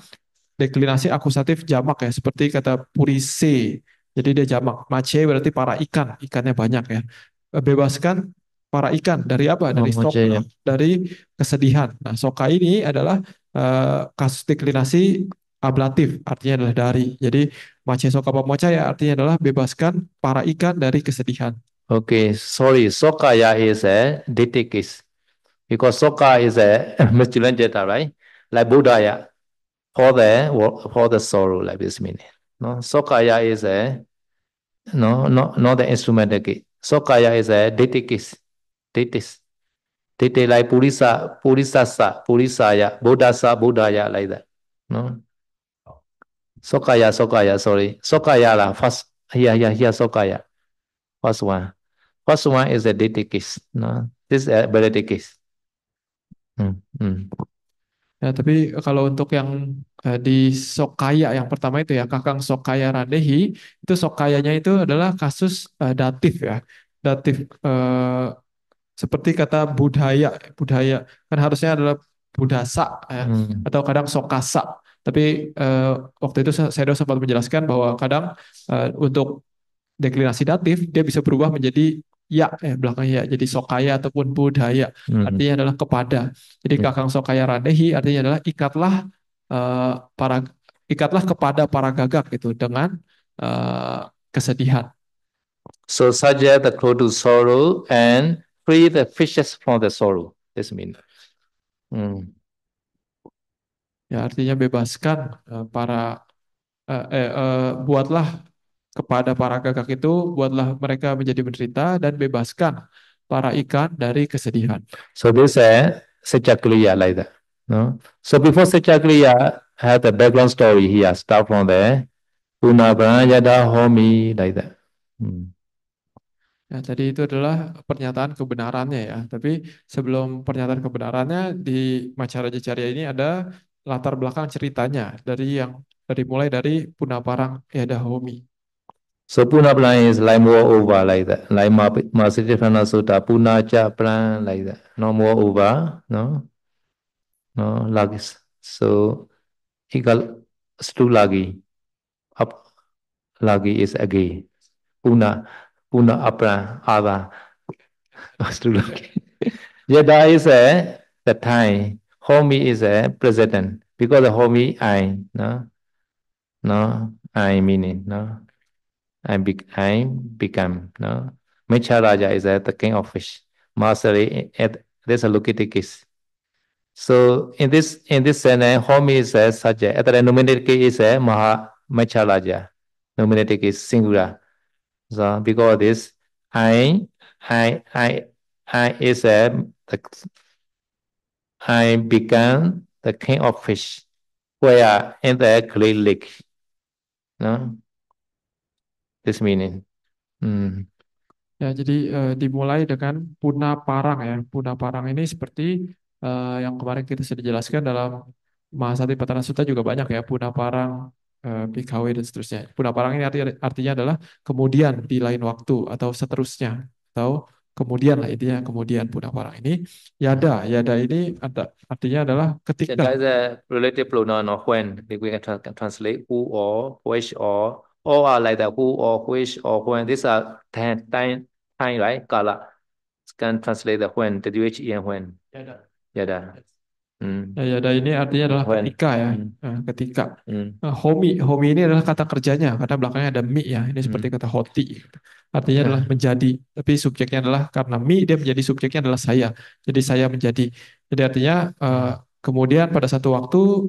deklinasi akusatif jamak ya, seperti kata purise. Jadi dia jamak. Mace berarti para ikan, ikannya banyak ya. Bebaskan para ikan dari apa? Dari oh, stok, ya. dari kesedihan. Nah, soka ini adalah uh, kasus deklinasi ablatif, artinya adalah dari. Jadi mace soka pemoca ya artinya adalah bebaskan para ikan dari kesedihan. Okay, sorry. Sokaya is a ditikis. Because Soka is a mistranslator, right? Like Buddha, yeah. For the, for the sorrow, like this meaning. No, Sokaya is a, no, not not the instrument again. Sokaya is a ditikis. Ditis. Dite like Purisa, Purisa, Buddha, sa Buddha, Buddhaya, like that. No? Sokaya, Sokaya, sorry. Sokaya, la, first, yeah, yeah, yeah. Sokaya. First one. First one is a deity kiss. No, this is a birthday kiss. Hmm. Hmm. Ya, tapi kalau untuk yang uh, di Sokaya yang pertama itu ya Kakang Sokaya Radehi itu Sokayanya itu adalah kasus uh, datif ya datif uh, seperti kata budaya budaya kan harusnya adalah budasa ya, hmm. atau kadang sokasa tapi uh, waktu itu saya sempat menjelaskan bahwa kadang uh, untuk deklinasi datif dia bisa berubah menjadi ya eh, belakangnya ya jadi sokaya ataupun budaya hmm. artinya adalah kepada jadi hmm. kakang sokaya radehi artinya adalah ikatlah uh, para ikatlah kepada para gagak itu dengan uh, kesedihan so saja the clothes of sorrow and free the fishes from the sorrow this mean hmm. ya artinya bebaskan uh, para uh, eh, uh, buatlah kepada para gagak itu buatlah mereka menjadi menderita dan bebaskan para ikan dari kesedihan. So this is uh, Sechakriya like that. No? So before Sechakriya had the background story here, start from there. Punabrayada homi like that. Hmm. Ya, jadi itu adalah pernyataan kebenarannya ya. Tapi sebelum pernyataan kebenarannya di Macaraja Carya ini ada latar belakang ceritanya dari yang dari mulai dari Punaparang Yadahomi. So Puna Plan is like more over like that. Like Masitifana Sutta, Puna Cha Plan like that. No more over, no? No, like So he got still lagi. Up lagi is again. Puna, Puna Apra, Ava. still lagi. yeah, that is a, eh, the time. Homi is a eh, president. Because the homi, I, no? No, I meaning, no? I, be, I become. No? Mithya Raja is at the king of fish. Mastery eh, eh, at this Lukitikis. So in this in this sentence, eh, Homi is a subject. At the nominative is a Maha Mithya Raja. Nominative is singular. So because this I I I I is a the, I become the king of fish. Where in the great lake. No? this meaning. Hmm. Ya, jadi uh, dimulai dengan puna parang ya. Puna parang ini seperti uh, yang kemarin kita sudah jelaskan dalam Patana Sutta juga banyak ya puna parang, eh, PKW dan seterusnya. Puna parang ini arti, artinya adalah kemudian di lain waktu atau seterusnya atau kemudian lah intinya kemudian puna parang ini yada yada ini Ada artinya adalah ketika. Jadi, is pronoun of when. We can translate who or which or all are like the who or which or when. These are ten time, time right? Kala can translate the when, the which and when. Yada. Yada. Hmm. Ya, yada ini artinya adalah when. Ya. ketika ya, hmm. ketika. Hmm. Uh, homi, homi ini adalah kata kerjanya Kata belakangnya ada mi ya. Ini seperti hmm. kata hoti. Artinya adalah menjadi, tapi subjeknya adalah karena mi dia menjadi subjeknya adalah saya. Jadi saya menjadi. Jadi artinya uh, kemudian pada satu waktu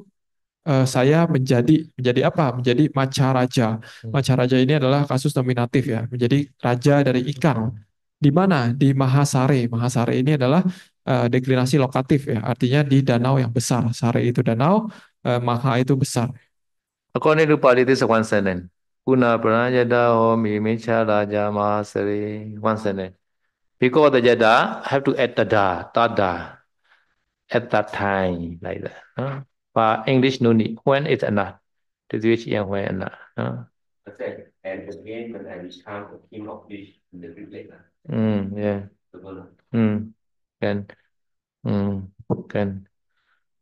uh, saya menjadi menjadi apa? Menjadi maca raja. Hmm. Maca raja ini adalah kasus nominatif ya, menjadi raja dari ikan. Di mana? Di Mahasare. Mahasare ini adalah uh, deklinasi lokatif ya, artinya di danau yang besar. Sare itu danau, uh, Maha itu besar. According to Pali, this is one sentence. Puna pranayada om raja mahasari. One sentence. Because the jada, I have to add the da, tada, at that time, like that. Huh? 把 English nuni when is enough 这就去演 e when enough 啊。嗯，ya. Hmm, mm, kan. Hmm, kan.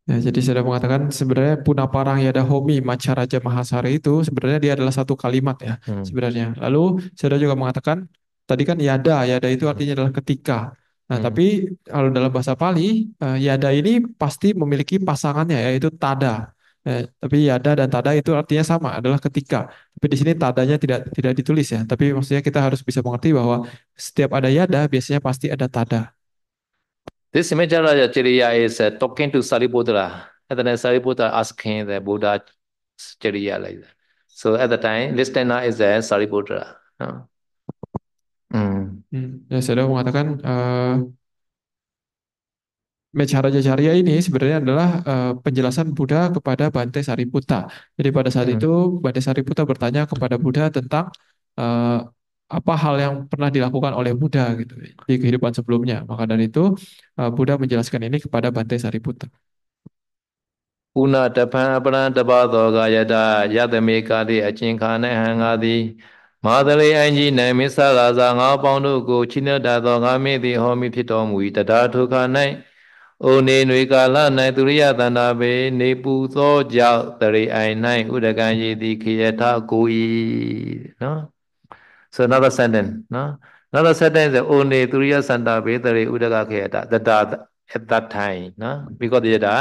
Ya, jadi saya mengatakan sebenarnya parang Yada Homi macaraja Mahasari itu sebenarnya dia adalah satu kalimat ya hmm. sebenarnya. Lalu saya juga mengatakan tadi kan Yada, Yada itu artinya adalah ketika. Nah, hmm. tapi kalau dalam bahasa Pali, uh, yada ini pasti memiliki pasangannya yaitu tada. Eh, tapi yada dan tada itu artinya sama adalah ketika. Tapi di sini tadanya tidak tidak ditulis ya. Tapi maksudnya kita harus bisa mengerti bahwa setiap ada yada biasanya pasti ada tada. This image of ya Chiriya is uh, talking to Sariputra. And then Sariputra asking the Buddha Chiriya like that. So at the time, listener is the Sariputra. Huh? Hmm. hmm. Ya, saya mengatakan eh, Mecharaja Mecharajacharya ini sebenarnya adalah uh, penjelasan Buddha kepada Bante Sariputta. Jadi pada saat hmm. itu Bante Sariputta bertanya kepada Buddha tentang uh, apa hal yang pernah dilakukan oleh Buddha gitu di kehidupan sebelumnya. Maka dari itu uh, Buddha menjelaskan ini kepada Bante Sariputta. Una bado ya da ya kadi hangadi မာသလေးအင်ကြီးနိုင်မစ္ဆလာဇာငါးပေါင်းတို့ကိုချိနတသောငါမေသည်ဟောမိဖြစ်တော်မူ၏တထာထုခ၌အိုနေနွေကာလ၌သူရိယတန္တာပေနေပူသောကြောင့်တရိအိုင်၌ဥဒကံရည်သည်ခေယထကိုဤနော် so another sentence နော် another sentence is only turiya santa vedare udaka khayata tata at that time no because the tata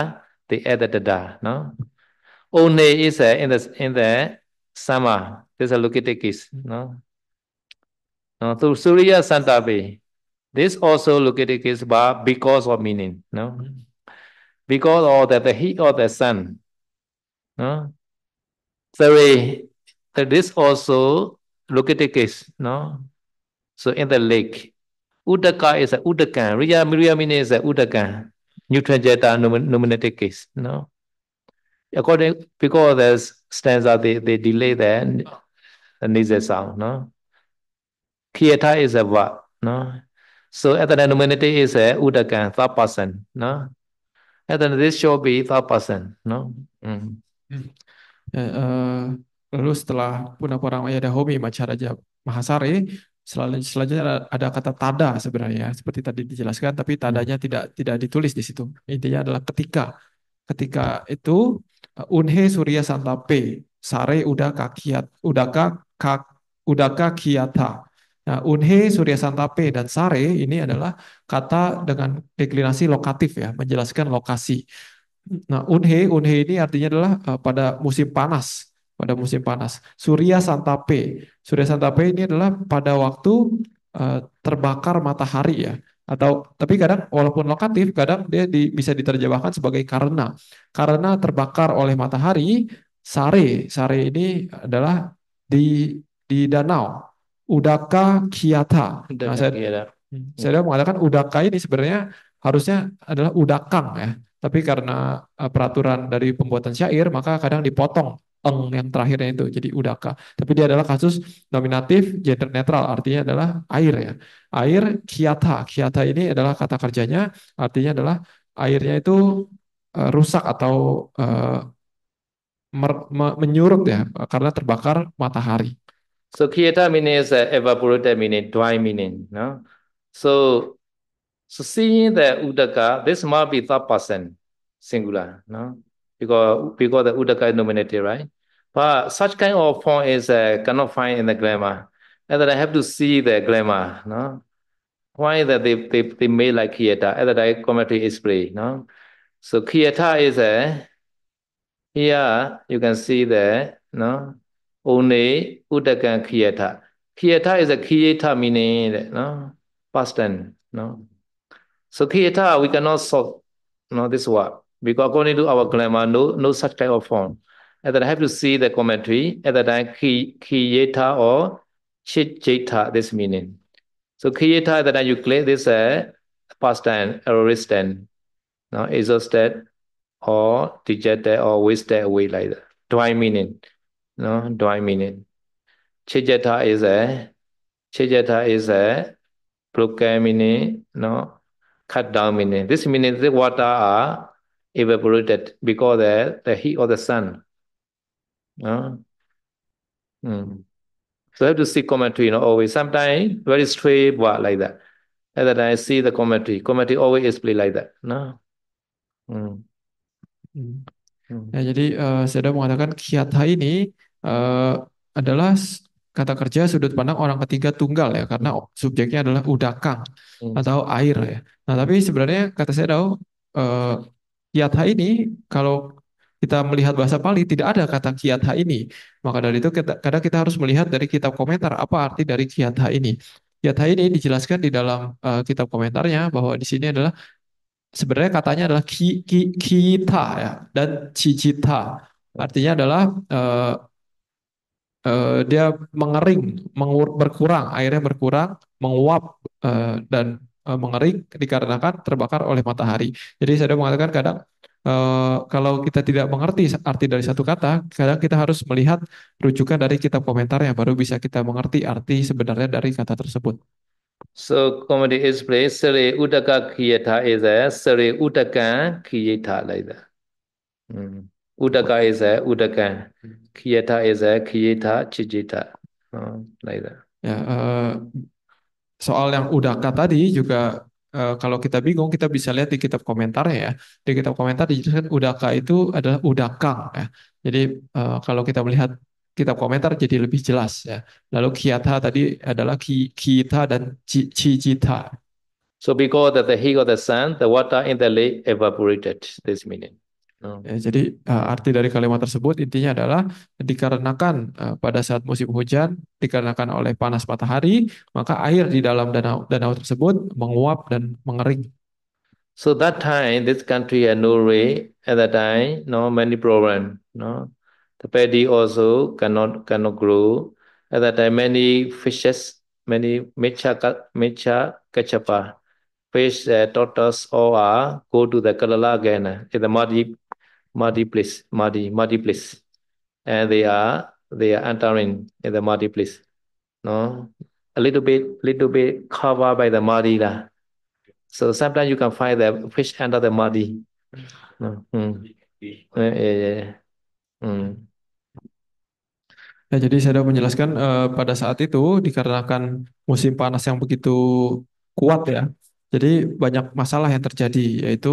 they add the tata no only is in the in the summer These are case, no? No, so Surya Santape. This also case, but because of meaning, no? Because of that the heat of the sun. No? Sorry, that eh, this also case, no? So in the lake. Udaka is a Udakan. Riya Miriamine is a Udakan. Neutral Jeta nominative case, no? According because there's stanza they, they delay the and is sound. No? Kiyata is a No? So ethnomenity is a udaka, third person. No? And then this should be third person. No? Mm. Uh, lalu setelah Puna Poramaya Dahomi Macaraja Mahasari, selalu selanjutnya ada kata tada sebenarnya seperti tadi dijelaskan tapi tadanya tidak tidak ditulis di situ intinya adalah ketika ketika itu eh, unhe surya santape sare udah kakiat udaka kak udaka kiyata. Nah, unhe, surya santape, dan sare ini adalah kata dengan deklinasi lokatif ya, menjelaskan lokasi. Nah, unhe, unhe ini artinya adalah uh, pada musim panas, pada musim panas. Surya santape, surya santape ini adalah pada waktu uh, terbakar matahari ya atau tapi kadang walaupun lokatif kadang dia di, bisa diterjemahkan sebagai karena karena terbakar oleh matahari sare sare ini adalah di di danau Udaka Kiata. Udaka nah, saya, Kiata. Hmm. saya mengatakan Udaka ini sebenarnya harusnya adalah Udakang ya. Tapi karena eh, peraturan dari pembuatan syair maka kadang dipotong eng yang terakhirnya itu jadi udaka. Tapi dia adalah kasus nominatif gender netral artinya adalah air ya. Air kiata. Kiata ini adalah kata kerjanya artinya adalah airnya itu uh, rusak atau uh, menyurut ya karena terbakar matahari. So kita meaning is uh, evaporated meaning, dry meaning. No? So, so seeing the Udaka, this must be third person singular. No? Because, because the Udaka is nominative, right? But such kind of form is uh, cannot find in the grammar. And then I have to see the grammar. No? Why that they, they, they made like kita? And then I commentary is free. No? So kita is a uh, Here you can see there, no? One Udakan Kiyata. Kiyata is a Kiyata meaning, no? Past tense, no? So Kiyata, we cannot solve, no, this word. Because according to our grammar, no, no such kind of form. And then I have to see the commentary. At the time, Kiyata or chita. this meaning. So Kiyata, that you claim this uh, past tense, aorist tense, no? Exhausted or reject that or waste that away like that. Dry meaning. No, dry meaning. Chijata is a chijata is a broken meaning, no, cut down meaning. This meaning the water are evaporated because the, the heat of the sun. No? Mm. So I have to see commentary, you know, always. Sometimes very straight, but like that. Other than I see the commentary. Commentary always explain like that. No. Mm. Nah, jadi uh, sudah mengatakan kiatha ini uh, adalah kata kerja sudut pandang orang ketiga tunggal ya karena subjeknya adalah udakang hmm. atau air ya. Nah tapi sebenarnya kata saya uh, kiatha ini kalau kita melihat bahasa Pali tidak ada kata kiatha ini. Maka dari itu kita, kadang kita harus melihat dari kitab komentar apa arti dari kiatha ini. Kiatha ini dijelaskan di dalam uh, kitab komentarnya bahwa di sini adalah sebenarnya katanya adalah ki, ki, kita ya dan cicita artinya adalah uh, uh, dia mengering mengur, berkurang airnya berkurang menguap uh, dan uh, mengering dikarenakan terbakar oleh matahari jadi saya mengatakan kadang Uh, kalau kita tidak mengerti arti dari satu kata, kadang kita harus melihat rujukan dari kitab komentar yang baru bisa kita mengerti arti sebenarnya dari kata tersebut. So comedy is play sare Udaka Khiyatha e is a sare Udaka Khiyatha like hmm. e that. Mm. E udaka is a Udaka. Khiyatha is a Khiyatha Chijita. Oh, like that. Hmm, ya, uh, soal yang Udaka tadi juga Uh, kalau kita bingung kita bisa lihat di kitab komentar ya di kitab komentar dijelaskan udaka itu adalah udakang ya jadi uh, kalau kita melihat kitab komentar jadi lebih jelas ya. Lalu kiyata tadi adalah ki, kita dan cicita. So because of the heat of the sun, the water in the lake evaporated. This meaning. Oh. Ya, jadi uh, arti dari kalimat tersebut intinya adalah dikarenakan uh, pada saat musim hujan dikarenakan oleh panas matahari maka air di dalam danau danau tersebut menguap dan mengering. So that time this country had no rain at that time, no many problem, no. The paddy also cannot cannot grow. At that time, many fishes, many mecha mecha kachapa, fish, uh, tortoise, all are uh, go to the Kerala again in the muddy muddy place, muddy muddy place, and they are they are entering in the muddy place. No, a little bit little bit covered by the muddy lah. So sometimes you can find the fish under the muddy. Mm. No. Mm. Yeah, yeah, yeah. Hmm. Ya, jadi saya sudah menjelaskan eh, pada saat itu dikarenakan musim panas yang begitu kuat ya, jadi banyak masalah yang terjadi yaitu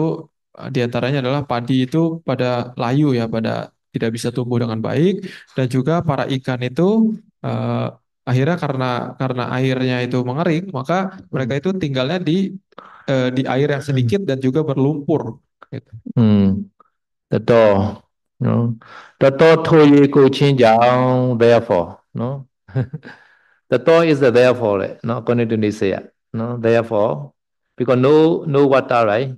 eh, diantaranya adalah padi itu pada layu ya, pada tidak bisa tumbuh dengan baik dan juga para ikan itu eh, akhirnya karena karena airnya itu mengering maka mereka itu tinggalnya di eh, di air yang sedikit dan juga berlumpur. Gitu. Hmm, betul. နော်တတော်ထိုရေကိုချင်းကြောင့် therefore နော်တတော် is the therefore လေနော် connected နေစရနော် therefore because no no water right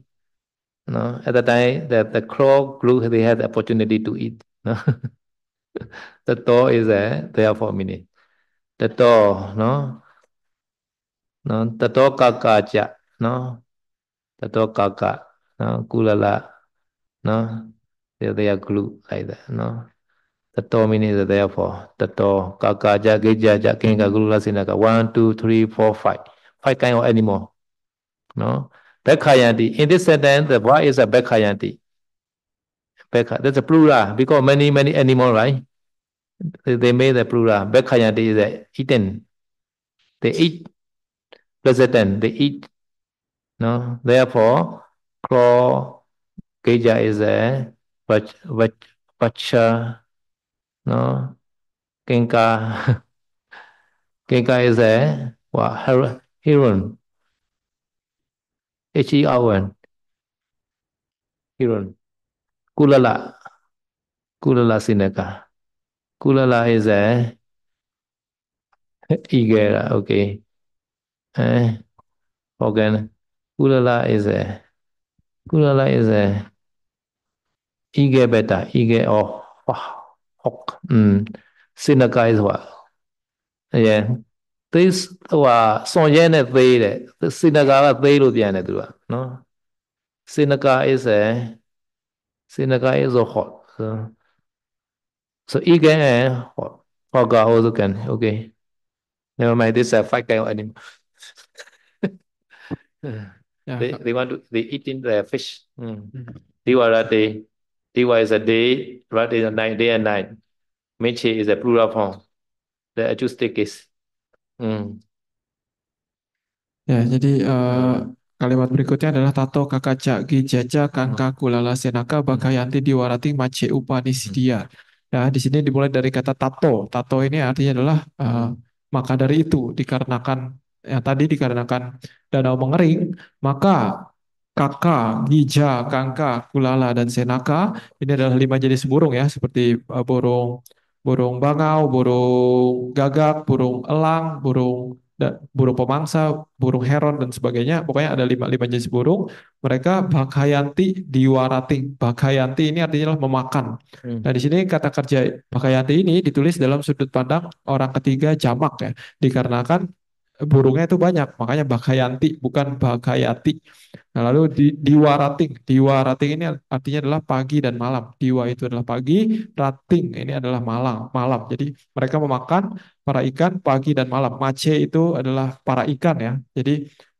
နော် at the time that the crow grew they had the opportunity to eat နော်တတော် is a therefore meaning တတော်နော်နော်တတော်ကကကြနော်တတော်ကကနော်ကုလလနော် they are glue like that, you know. Tato means therefore. Tato, kaka, ja, geja, ja, kenga, guru, lasinaka. One, two, three, four, five. Five kind of animal. No? Bekhayanti. In this sentence, the is a Bekhayanti? Bekha, that's a plural because many, many animal, right? They, made the plural. Bekhayanti is a eaten. They eat. Resident, they eat. No? Therefore, claw, geja is a vach vach vacha no kenka kenka is a what her, heron h e r n heron kulala kulala sinaka kulala dễ a ok okay eh organ kulala dễ a kulala is a Ige better. Ige oh, oh, oh. Mm. Sinaga is what. Yeah. This wa son yene they de. The sinaga they lo pian de tu ah. No. Sinaga is a sinaga is a hot. So, so ige hot. Oh god, also can. Okay. Never mind this a five kind of animal. yeah, they, they want to they eating the fish. Mm. Mm. They were at the Tiwa is a day, Rat is a night, day and night. Meche is a plural form. The acoustic is. Hmm. Ya, jadi uh, kalimat berikutnya adalah tato kakacak gijaja kangka hmm. kulala senaka hmm. bakayanti diwarati mace upanisidia. Nah, ya, di sini dimulai dari kata tato. Tato ini artinya adalah uh, maka dari itu dikarenakan yang tadi dikarenakan danau mengering, maka Kaka, Gija, Kangka, Kulala, dan Senaka. Ini adalah lima jenis burung ya, seperti uh, burung burung bangau, burung gagak, burung elang, burung burung pemangsa, burung heron, dan sebagainya. Pokoknya ada lima, lima jenis burung. Mereka bakayanti diwarati. Bakayanti ini artinya adalah memakan. Hmm. Nah di sini kata kerja bakayanti ini ditulis dalam sudut pandang orang ketiga jamak ya. Dikarenakan burungnya itu banyak, makanya Bakayanti bukan Bakayati. Nah, lalu di, Diwa Rating, Diwa Rating ini artinya adalah pagi dan malam. Diwa itu adalah pagi, Rating ini adalah malam, malam. Jadi mereka memakan para ikan pagi dan malam. Mace itu adalah para ikan ya. Jadi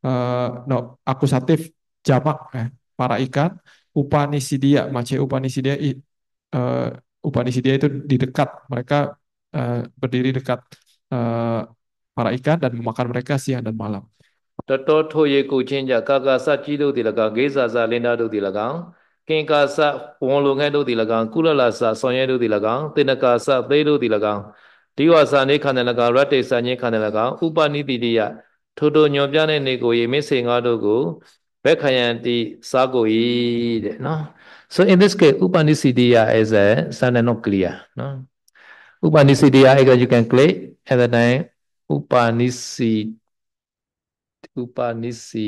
eh, no, akusatif jamak ya, para ikan. Upanisidia, Mace Upanisidia eh, Upanisidia itu di dekat, mereka eh, berdiri dekat eh, para ikan dan memakan mereka siang dan malam. တတောထိုရေကိုချင်းကြကာကာစကြည်တို့ဒီလကဂေးစာစာလင်းသားတို့ဒီလကကင်ကာစဝန်လုံခဲတို့ဒီလကကုလလစာဆွန်ရဲတို့ဒီလကတေနကာစသေးတို့ဒီလကဒီဝါစာနေခန္ဓာလကရတ္တေစာညင်းခန္ဓာလကဥပနိတိတိယထိုတို့ညောပြတဲ့နေကိုရေမင်းစေငါတို့ကိုဘက်ခယံတိစာကိုဤတဲ့နော် so in this case upanisidiya is a sananokliya နော် upanisidiya again you can click at the time ဥပါနိစီဥပါနိစီ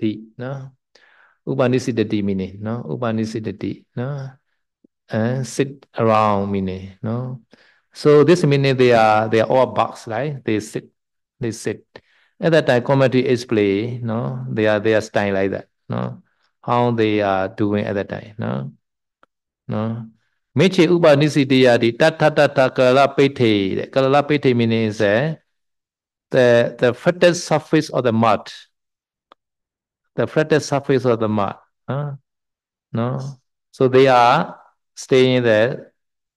တိနော်ဥပါနိစီတတိ meaning နော်ဥပါနိစီတတိနော် and sit around meaning နော် so this meaning they are they are all box right they sit they sit at that time comedy is play no they are they are style like that no how they are doing at that time no no မေချေဥပနိစီတယတိတထတထကလပိဋ္ဌေတဲ့ကလလပိဋ္ဌေ meaning is the, the fretted surface of the mud. The fretted surface of the mud. Huh? No? So they are staying there,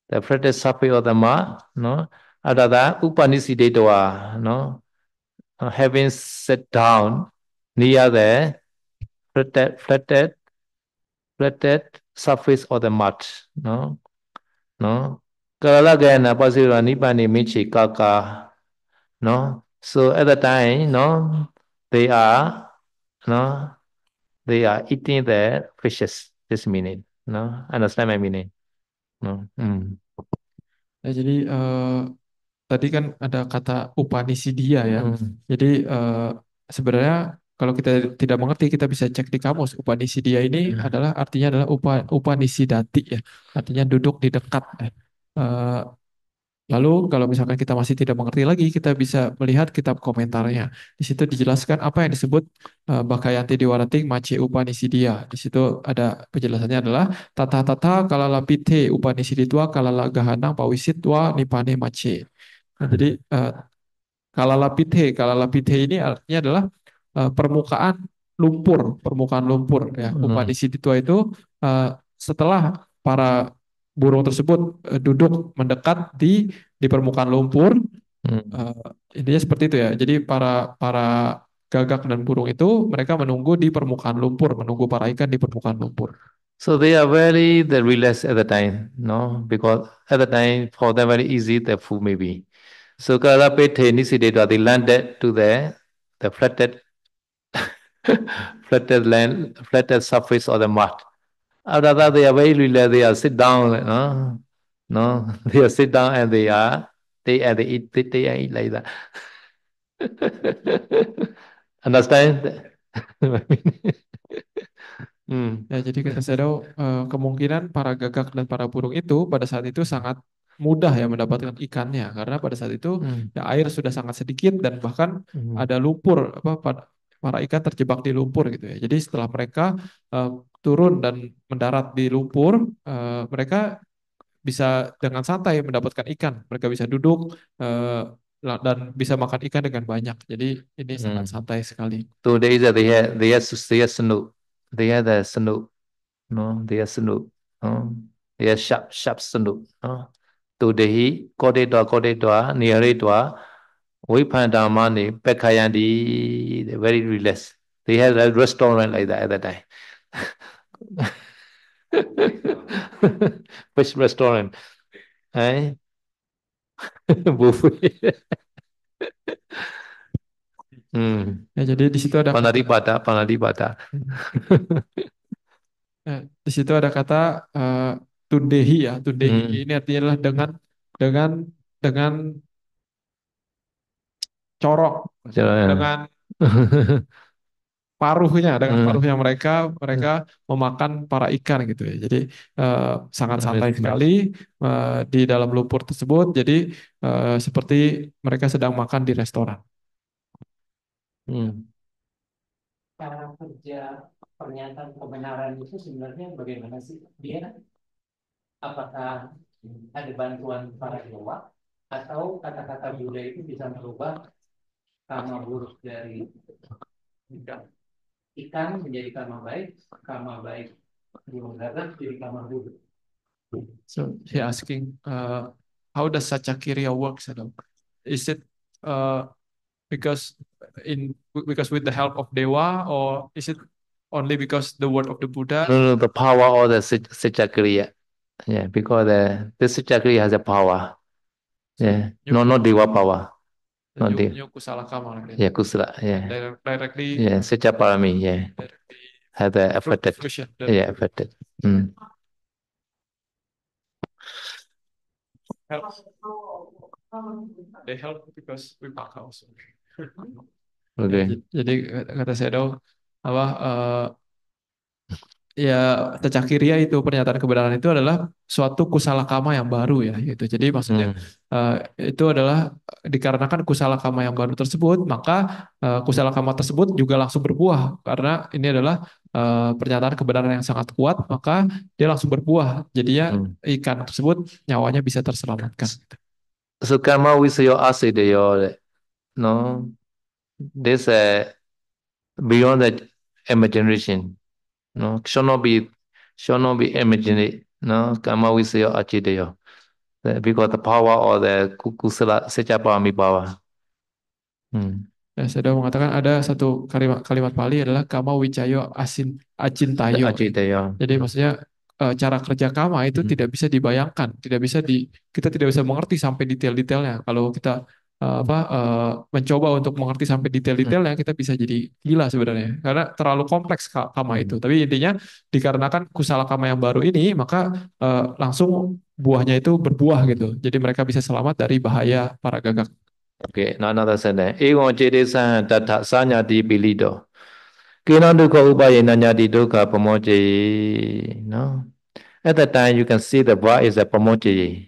the fretted surface of the mud. No? After that, Upanishadetva, no? Uh, having sat down near the fretted, fretted, fretted surface of the mud. No? No? Karalagana pasiranibbani michi kaka. No? So at the time, you know, they are, you know, they are eating the fishes. This meaning, you know, understand my meaning. No. Mm. Ya, jadi uh, tadi kan ada kata upanisidia ya. Mm. Jadi uh, sebenarnya kalau kita tidak mengerti kita bisa cek di kamus upanisidia ini mm. adalah artinya adalah upa, upanisidati ya artinya duduk di dekat uh, Lalu kalau misalkan kita masih tidak mengerti lagi, kita bisa melihat kitab komentarnya. Di situ dijelaskan apa yang disebut uh, eh, Bakayanti Diwarating Mace Upanisidia. Di situ ada penjelasannya adalah tata-tata kalala pite upanisiditwa kalala gahanang pawisitwa nipane mace. Nah, jadi uh, eh, kalala pite, kalala pite ini artinya adalah eh, permukaan lumpur, permukaan lumpur ya. Hmm. Upanisiditwa itu setelah para burung tersebut uh, duduk mendekat di di permukaan lumpur. Uh, intinya seperti itu ya. Jadi para para gagak dan burung itu mereka menunggu di permukaan lumpur, menunggu para ikan di permukaan lumpur. So they are very the relaxed at the time, no? Because at the time for them very easy the food maybe. So kalau ini Kalapete dia they landed to the the flooded flooded land, flooded surface of the mud. After that, they are very relaxed. They are sit down. No, no, they are sit down and they are they and they eat. They, they eat like that. Understand? hmm. Ya, jadi kata Shadow, eh, kemungkinan para gagak dan para burung itu pada saat itu sangat mudah ya mendapatkan ikannya karena pada saat itu hmm. ya, air sudah sangat sedikit dan bahkan hmm. ada lumpur apa pada, para ikan terjebak di lumpur gitu ya. Jadi setelah mereka uh, turun dan mendarat di lumpur, uh, mereka bisa dengan santai mendapatkan ikan. Mereka bisa duduk uh, dan bisa makan ikan dengan banyak. Jadi ini hmm. sangat santai sekali. So there is dia they had they had they had snook. They had snook. No, they had snook. No, they had sharp sharp snook. No. tu dehi kode dua kode dua niare dua Vipandamani Pekhayanti, they're very relaxed. They had a restaurant like that at that time. Which restaurant? Eh? Buffet. Hmm. Ya, jadi di situ ada panaribata, panaribata. ya, di situ ada kata uh, tundehi ya, tundehi hmm. ini artinya adalah dengan dengan dengan corok Jalan. dengan paruhnya dengan hmm. paruhnya mereka mereka memakan para ikan gitu ya jadi uh, sangat santai sekali uh, di dalam lumpur tersebut jadi uh, seperti mereka sedang makan di restoran hmm. cara kerja pernyataan kebenaran itu sebenarnya bagaimana sih dia apakah ada bantuan para dewa atau kata-kata Buddha itu bisa merubah karma buruk dari ikan menjadi karma baik, karma baik burung gagak jadi karma buruk. So he asking, uh, how does Sachakirya works? Is it uh, because in because with the help of Dewa, or is it only because the word of the Buddha? No, no, the power or the Sachakirya. Yeah, because the, the Sachakirya has a power. Yeah, you no, not Dewa power nanti ya kusala ya ya secara palmi ya, ya, ya. ada affected ya affected hmm. They help because we pack okay. Jadi kata saya dong apa uh, ya tacakiria itu pernyataan kebenaran itu adalah suatu kusalakama yang baru ya gitu. Jadi maksudnya hmm. uh, itu adalah eh, dikarenakan kusalakama yang baru tersebut maka uh, kusalakama tersebut juga langsung berbuah karena ini adalah uh, pernyataan kebenaran yang sangat kuat maka dia langsung berbuah. Jadinya hmm. ikan tersebut nyawanya bisa terselamatkan. Gitu. Sukarma wisyo wisuyo asideyo no this uh, beyond the imagination No, shall not be shall not be imagined. No, kama visayo achideyo. Because the power or the kusala secapami power. Hmm. Ya, saya mengatakan ada satu kalimat kalimat Pali adalah kama wicayo asin acintayo. acintayo. Jadi maksudnya e, cara kerja kama itu hmm. tidak bisa dibayangkan, tidak bisa di kita tidak bisa mengerti sampai detail-detailnya. Kalau kita Eh, apa uh, mencoba untuk mengerti sampai detail-detailnya hmm. kita bisa jadi gila sebenarnya karena terlalu kompleks kama itu tapi intinya dikarenakan kusala kama yang baru ini maka uh, langsung buahnya itu berbuah gitu jadi mereka bisa selamat dari bahaya para gagak oke okay. nah nada sene ego jedesan tatha sanya di bilido kena dukkha di nyati dukkha pemoji no at that time you can see the buah is a pamoce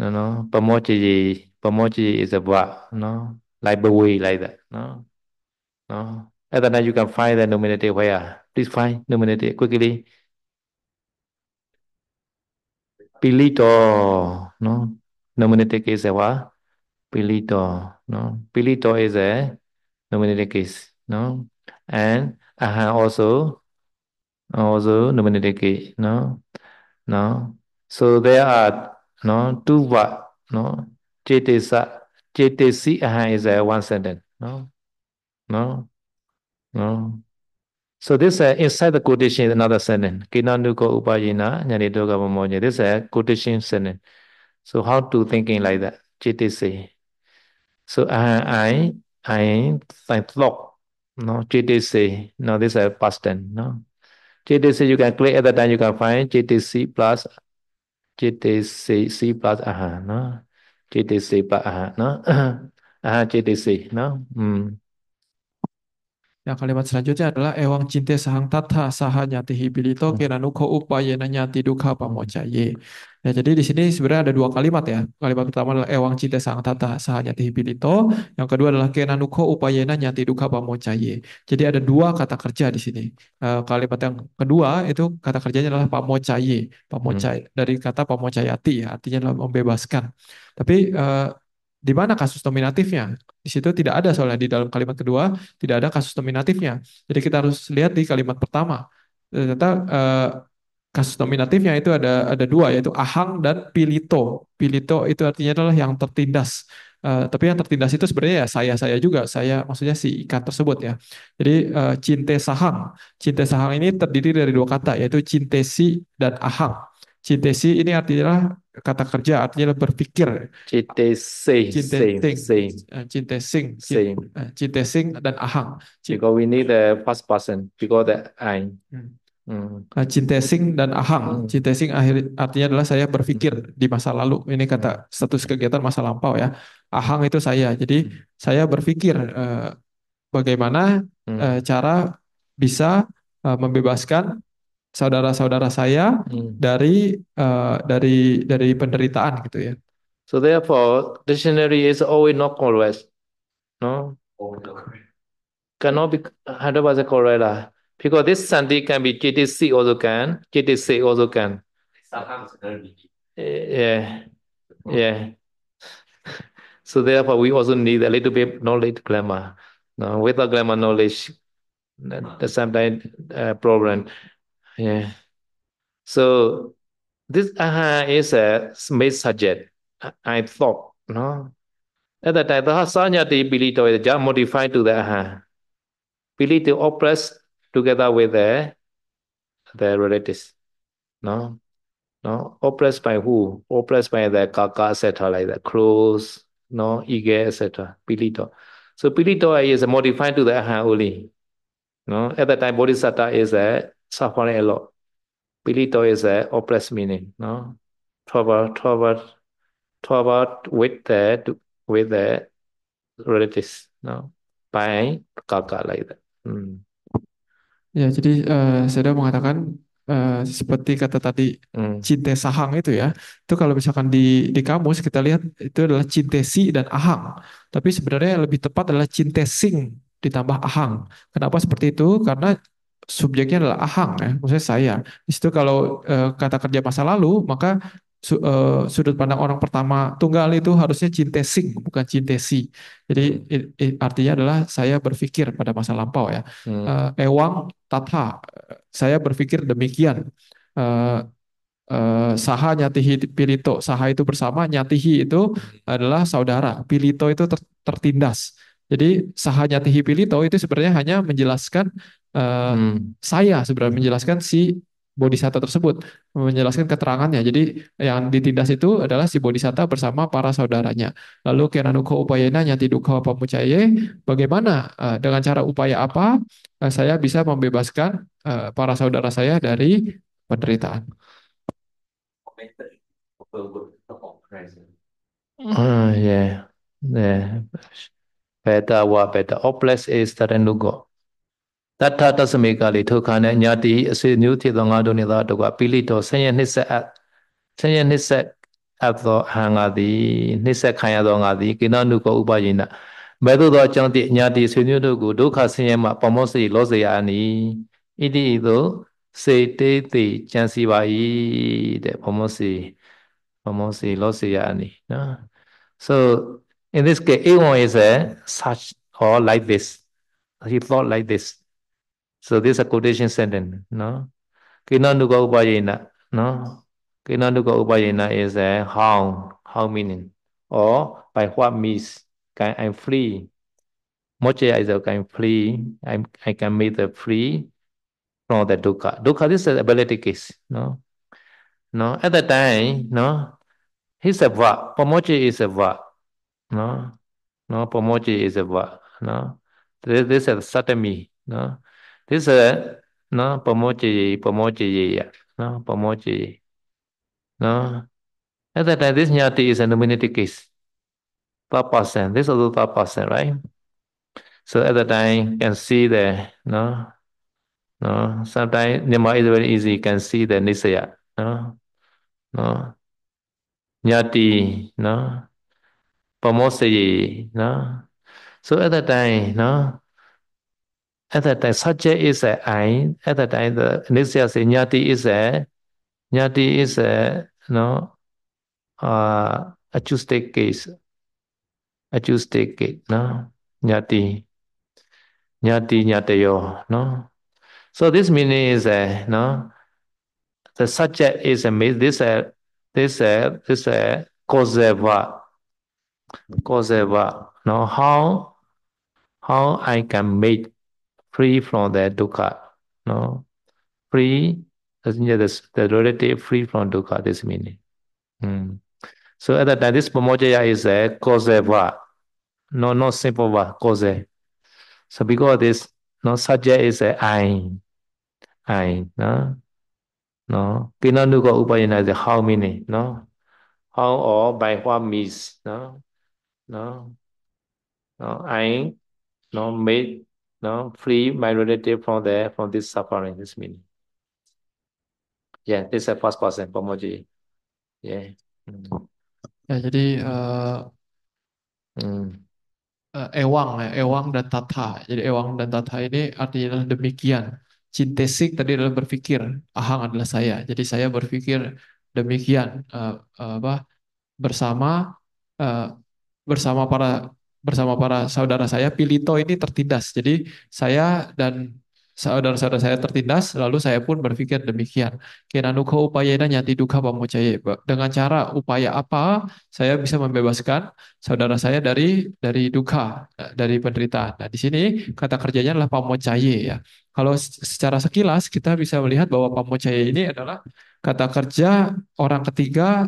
no no pamoce Pomoji is a vow, no? Like boy, like that, no? No? Other than you can find the nominative where? Please find nominative quickly. Pilito, no? Nominative is a what? Pilito, no? Pilito is a nominative case, no? And aha also, also nominative case, no? No? So there are no two what, no? Chetesa, Ahan uh-huh, is a uh, one sentence. No, no, no. So this uh, inside the quotation is another sentence. Kinanuko upajina doga mamonya. This is uh, a quotation sentence. So how to thinking like that? Chetesi. So Ahan uh, I, I, I thought. No, JTC. No, this is a past tense. No. JTC, you can click at the time, you can find JTC plus JTC C plus aha. Uh-huh, no. จิตติสิปะอะหะเนาะอะหะจิตติสิเนาะอืม Yang nah, kalimat selanjutnya adalah ewang cinte sahang tata saha nyati hibilito kiranuko upayena nyati dukha pamocaye. Nah, jadi di sini sebenarnya ada dua kalimat ya. Kalimat pertama adalah ewang cinte sahang tata sahanya tihibilito. Yang kedua adalah kiranuko upayena nyati dukha caye. Jadi ada dua kata kerja di sini. Eh, kalimat yang kedua itu kata kerjanya adalah pamocaye. Pamocaye hmm. dari kata cayati ya, artinya adalah membebaskan. Tapi eh, di mana kasus nominatifnya? Di situ tidak ada soalnya di dalam kalimat kedua tidak ada kasus nominatifnya. Jadi kita harus lihat di kalimat pertama. Ternyata eh, kasus nominatifnya itu ada ada dua yaitu ahang dan pilito. Pilito itu artinya adalah yang tertindas. Uh, tapi yang tertindas itu sebenarnya ya saya saya juga saya maksudnya si ikan tersebut ya jadi uh, cinte sahang cinte sahang ini terdiri dari dua kata yaitu cintesi dan ahang cintesi ini artinya kata kerja artinya berpikir. Cinta cinta sing, cinta sing, eh, cinta eh, sing, dan ahang. Jika we need the past person because the I. Hmm. hmm. Eh, sing dan ahang. Hmm. sing akhir artinya adalah saya berpikir di masa lalu. Ini kata hmm. status kegiatan masa lampau ya. Ahang itu saya. Jadi hmm. saya berpikir uh, bagaimana uh, cara bisa uh, membebaskan saudara-saudara saya hmm. dari uh, dari dari penderitaan gitu ya. So therefore, dictionary is always not correct. No. Cannot be 100% correct lah. Because this sentence can be GTC also can, GTC also can. Sometimes yeah. Yeah. So therefore, we also need a little bit knowledge grammar. No, without grammar knowledge, the sometimes uh, problem. Yeah. So this aha uh-huh, is a made subject. I thought, no. At that time, the Hasanyati Bilito is just modified to the aha. Uh-huh, Bilito oppressed together with the, the relatives. No. No. Oppressed by who? Oppressed by the kaka, etc., like the crows, no, ige, etc. Bilito. So Bilito is modified to the aha uh-huh, only. No. At that time, Bodhisattva is a safari elok. Pilih to is a oppressed meaning. No, toward toward toward with the with the relatives. No, by kakak like that. Hmm. Ya, jadi uh, saya mengatakan Uh, seperti kata tadi hmm. cinta sahang itu ya itu kalau misalkan di di kamus kita lihat itu adalah cintesi dan ahang tapi sebenarnya lebih tepat adalah cintesing ditambah ahang kenapa seperti itu karena subjeknya adalah ahang ya, maksudnya saya. Di situ kalau e, kata kerja masa lalu, maka su, e, sudut pandang orang pertama tunggal itu harusnya cintesing bukan cintesi. Jadi it, it, artinya adalah saya berpikir pada masa lampau ya. Hmm. e, ewang tatha, saya berpikir demikian. Sahanya e, saha nyatihi pilito, saha itu bersama, nyatihi itu hmm. adalah saudara, pilito itu ter, tertindas. Jadi sahanya Tihipilito itu sebenarnya hanya menjelaskan uh, hmm. saya sebenarnya menjelaskan si bodhisatta tersebut, menjelaskan keterangannya. Jadi yang ditindas itu adalah si bodhisatta bersama para saudaranya. Lalu kenanuko upayana nyatiduka pamucaye, bagaimana uh, dengan cara upaya apa uh, saya bisa membebaskan uh, para saudara saya dari penderitaan. Oh, yeah. Yeah. better what better or blessed is that and look တထတသမေကလေထိုခါနဲ့ညာတိအစေမျိုးထေသောငါတို့နေသောတို့ကပိလိတော်ဆင်းရဲနှစ်ဆက်အပ်ဆင်းရဲနှစ်ဆက်အပ်သောအဟံငါသည်နှစ်ဆက်ခံရသောငါသည်ကိနောနုကောဥပယိနမဲ့သို့သောအကြောင်းတိညာတိဆွေမျိုးတို့ကိုဒုက္ခဆင်းရဲမှပမောစေလောစေယာနီဣတိဤသို့စေတေးသေးကြံစီပါ၏တဲ့ပမောစေပမောစေလောစေယာနီနော် so In this case, one is a such or like this. He thought like this. So this is a quotation sentence, no? Kinanuga Upayena, no? Kinanuga Upayena is a how, how meaning, or by what means can i free. Moksha is a free, I'm, I can make the free from the dukkha. Dukkha, this is ability case, no? No, at the time, no? He's a va, Pomochi is a va. No, no, Pomoji is a no. This, this is satami. No, this is no Pomoji, Pomoji, no Pomoji. No, at that time, this nyati is a nominative case. Third person. This is also third person, right? So at that time, you can see the no. No, sometimes Nima is very easy. You can see the Nisaya. No, no. Nyati, no promote the gì no so at that time no at that time subject is a I at that time the initial say nyati is a nyati is a no uh acoustic case acoustic case no nyati nyati nyatayo no so this meaning is a no the subject is a this a this a this a causal verb Causative, no, how how I can make free from the dukkha, no, free the, the relative free from dukkha. This meaning. Mm. So at that time, this pamojaya is a causative, no, not simple va, cause. So because this no subject is a I, I, no, no. Pinanuka upayana is how many, no, how or by what means, no. no, no, I no made no free my relative from there from this suffering, this meaning. Yeah, this is a first person, Pomoji. Yeah. Mm. Ya, jadi uh, hmm. uh, ewang ya, ewang dan tata. Jadi ewang dan tata ini artinya adalah demikian. Cintesik tadi adalah berpikir, ahang adalah saya. Jadi saya berpikir demikian uh, uh, apa bersama uh, bersama para bersama para saudara saya Pilito ini tertindas. Jadi saya dan saudara-saudara saya tertindas, lalu saya pun berpikir demikian. Kinanuko upayana nyati duka pamucaye. Dengan cara upaya apa saya bisa membebaskan saudara saya dari dari duka, dari penderitaan. Nah, di sini kata kerjanya adalah pamucaye ya. Kalau secara sekilas kita bisa melihat bahwa pamucaye ini adalah kata kerja orang ketiga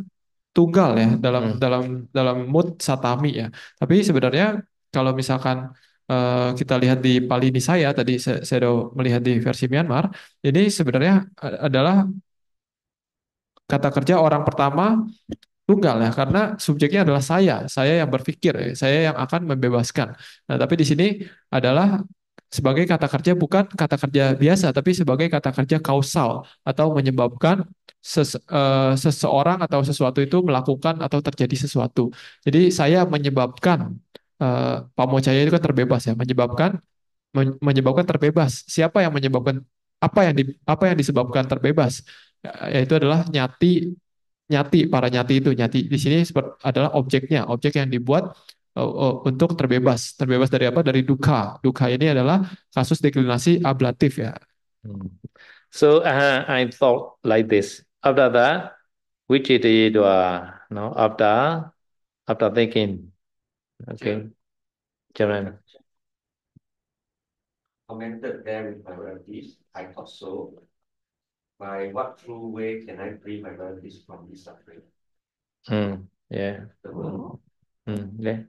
tunggal ya hmm. dalam hmm. dalam dalam mood satami ya. Tapi sebenarnya kalau misalkan uh, kita lihat di pali ini saya tadi saya, saya melihat di versi Myanmar, ini sebenarnya adalah kata kerja orang pertama tunggal ya karena subjeknya adalah saya, saya yang berpikir, ya, saya yang akan membebaskan. Nah, tapi di sini adalah sebagai kata kerja bukan kata kerja biasa tapi sebagai kata kerja kausal atau menyebabkan ses, uh, seseorang atau sesuatu itu melakukan atau terjadi sesuatu. Jadi saya menyebabkan uh, eh, Mocaya itu kan terbebas ya, menyebabkan menyebabkan terbebas. Siapa yang menyebabkan apa yang di, apa yang disebabkan terbebas? Yaitu adalah nyati nyati para nyati itu nyati di sini adalah objeknya, objek yang dibuat Oh, oh, untuk terbebas. Terbebas dari apa? Dari duka. Duka ini adalah kasus deklinasi ablatif ya. Hmm. So uh, I thought like this. After that, which it is uh, no after after thinking. Okay. Chairman. Commented there with my relatives. I thought so. By what true way can I free my relatives from this suffering? Hmm. Yeah. world. Hmm. Yeah.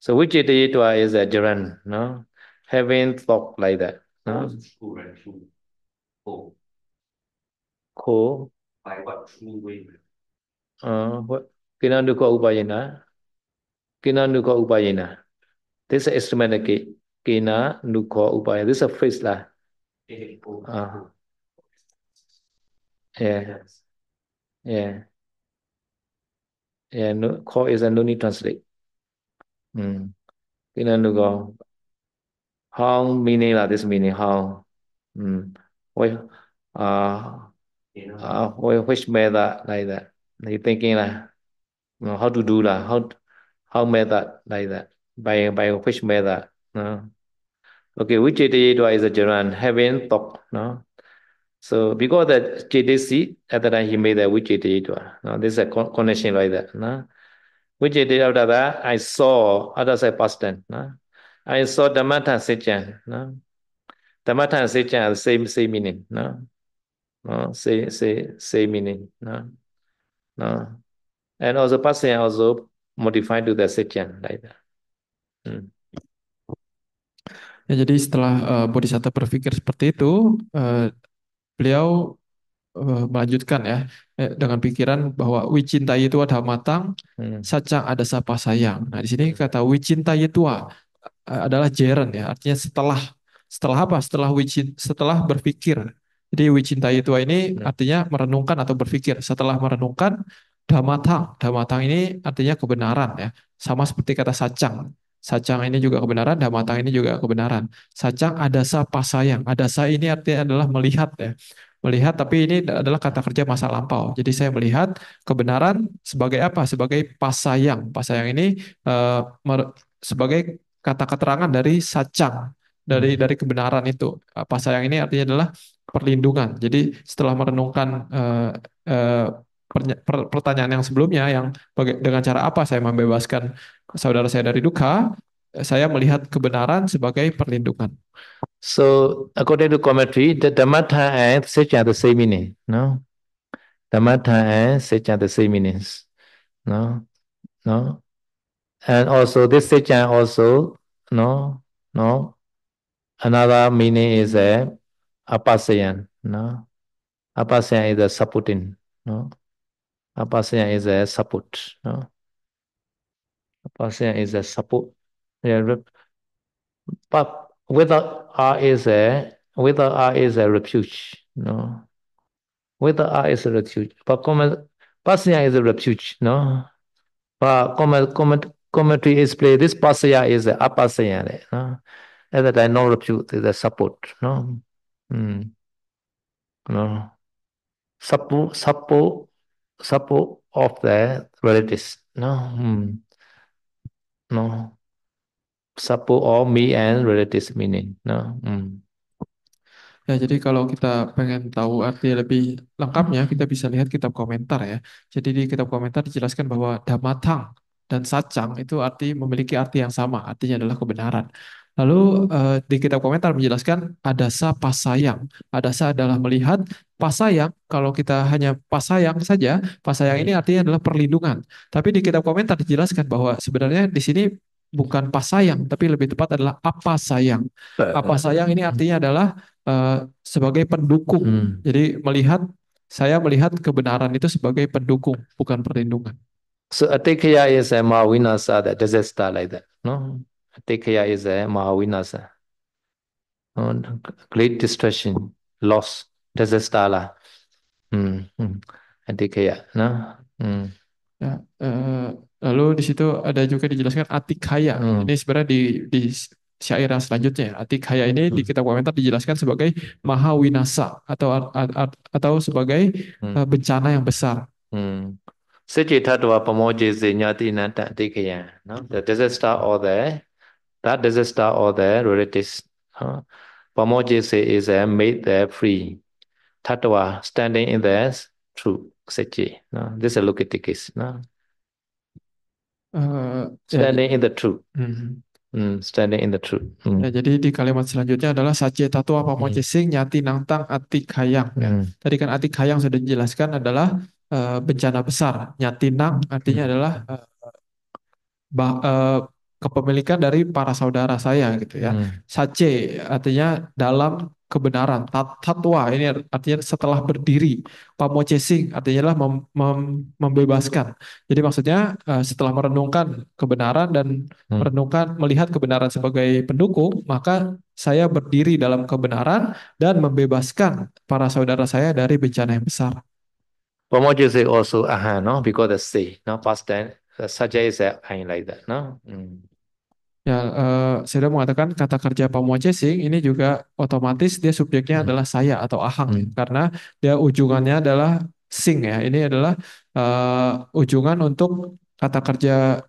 So Vichitayitva is a adherent, no? Having thought like that, no? True and true. Cool. Cool. By what true way? Uh, what? Kinanduka upayana. Kinanduka upayana. This is instrumental key. Kina nukha upaya. This is a phrase lah. Uh, yeah. Yeah. Yeah. No, call is a no need translate. Ừ. Cho nên được rồi. meaning lah? this meaning Hong. Ừ. Wait, uh, uh, wait, which method like that? You thinking lah? no, how to do lah? how how method like that by by which method? No. Okay, which JTJ is a general having talk no. So because that JTC at that time he made that with JTJ no, this is a connection like that no. which it is after that I saw other side past tense. No? I saw Dhammata Sejjan. No? Dhammata the same same meaning. No? No, same, same, same meaning. No? No? And also past tense also modified to the Sejjan like that. Hmm. Ya, jadi setelah uh, Bodhisattva berpikir seperti itu, uh, beliau uh, melanjutkan ya hmm. eh, dengan pikiran bahwa wicintai itu ada matang, hmm. sacang ada sapa sayang. Nah, di sini kata wicintai itu adalah jeren ya, artinya setelah setelah apa? Setelah wicin setelah berpikir. Jadi wicintai itu ini hmm. artinya merenungkan atau berpikir. Setelah merenungkan damatang. Damatang ini artinya kebenaran ya. Sama seperti kata sacang. Sacang ini juga kebenaran, damatang ini juga kebenaran. Sacang ada sa pasayang. Ada sa ini artinya adalah melihat ya melihat tapi ini adalah kata kerja masa lampau. Jadi saya melihat kebenaran sebagai apa? Sebagai pasayang. Pasayang ini uh, sebagai kata keterangan dari sacang dari hmm. dari kebenaran itu. Eh, pasayang ini artinya adalah perlindungan. Jadi setelah merenungkan uh, uh, pertanyaan yang sebelumnya yang dengan cara apa saya membebaskan saudara saya dari duka, saya melihat kebenaran sebagai perlindungan. So according to commentary, the Dhammatha and Sech are the same meaning, no? Dhammatha and Sech are the same meanings, no? No? And also this Sech also, no? No? Another meaning is a uh, Apasayan, no? Apasayan is a supporting, no? Apasayan is a support, no? Apasayan is a support. Yeah, but whether R is a whether R is a refuge, no. Whether R is a refuge, but comment pasya is a refuge, no. But comment comment commentary is play this pasya is a apasya, no. At that time, no refuge is a support, no. Mm. No. Support support support of the relatives, no. Mm. No. sapu all me and relative meaning. No. Mm. Ya, jadi kalau kita pengen tahu arti lebih lengkapnya, kita bisa lihat kitab komentar ya. Jadi di kitab komentar dijelaskan bahwa damatang dan sacang itu arti memiliki arti yang sama, artinya adalah kebenaran. Lalu uh, di kitab komentar menjelaskan ada sa pasayang. ada sa adalah melihat, pasayang kalau kita hanya pasayang saja, pasayang ini artinya adalah perlindungan. Tapi di kitab komentar dijelaskan bahwa sebenarnya di sini bukan pas sayang, tapi lebih tepat adalah apa sayang. Apa sayang ini artinya adalah uh, sebagai pendukung. Hmm. Jadi melihat saya melihat kebenaran itu sebagai pendukung, bukan perlindungan. So atikya is a mahavinasa that does it start like that, no? Atikya is a mahavinasa. No? Great destruction, loss, desastala. Hmm. hmm. Atikya, no? Hmm. Ya, uh, Lalu di situ ada juga dijelaskan atik haya. Hmm. Ini sebenarnya di, di syair yang selanjutnya. Ya. Atik haya ini hmm. di kitab komentar dijelaskan sebagai mahawinasa atau at, at, atau sebagai hmm. Eh, bencana yang besar. Hmm. Ya. No? The disaster or the that disaster or the relatives. Huh? Pamojese is a made there free. Tatwa standing in the truth. Sechi. No? This is a Lukitikis. No? Eh, ya, standing in the truth. Mm, mm, standing in the truth. Mm. Ya, jadi di kalimat selanjutnya adalah sace tato apa pocesing hmm. nyati nangtang ati kayang. Ya. Mm. Tadi kan ati kayang sudah dijelaskan adalah uh, bencana besar. Nyati nang artinya mm. adalah uh, eh, bah, uh, kepemilikan dari para saudara saya gitu ya. Mm. Sace artinya dalam kebenaran. Tatwa ini artinya setelah berdiri. Pamocesing artinya adalah mem, mem, membebaskan. Jadi maksudnya eh, setelah merenungkan kebenaran dan hmm. merenungkan melihat kebenaran sebagai pendukung, maka saya berdiri dalam kebenaran dan membebaskan para saudara saya dari bencana yang besar. Pamocesing also aha no because the sea no past tense such as like that no. Mm. Ya, eh, sudah mengatakan kata kerja pamwacesing ini juga otomatis dia subjeknya hmm. adalah saya atau ahang hmm. karena dia ujungannya adalah sing ya. Ini adalah eh, ujungan untuk kata kerja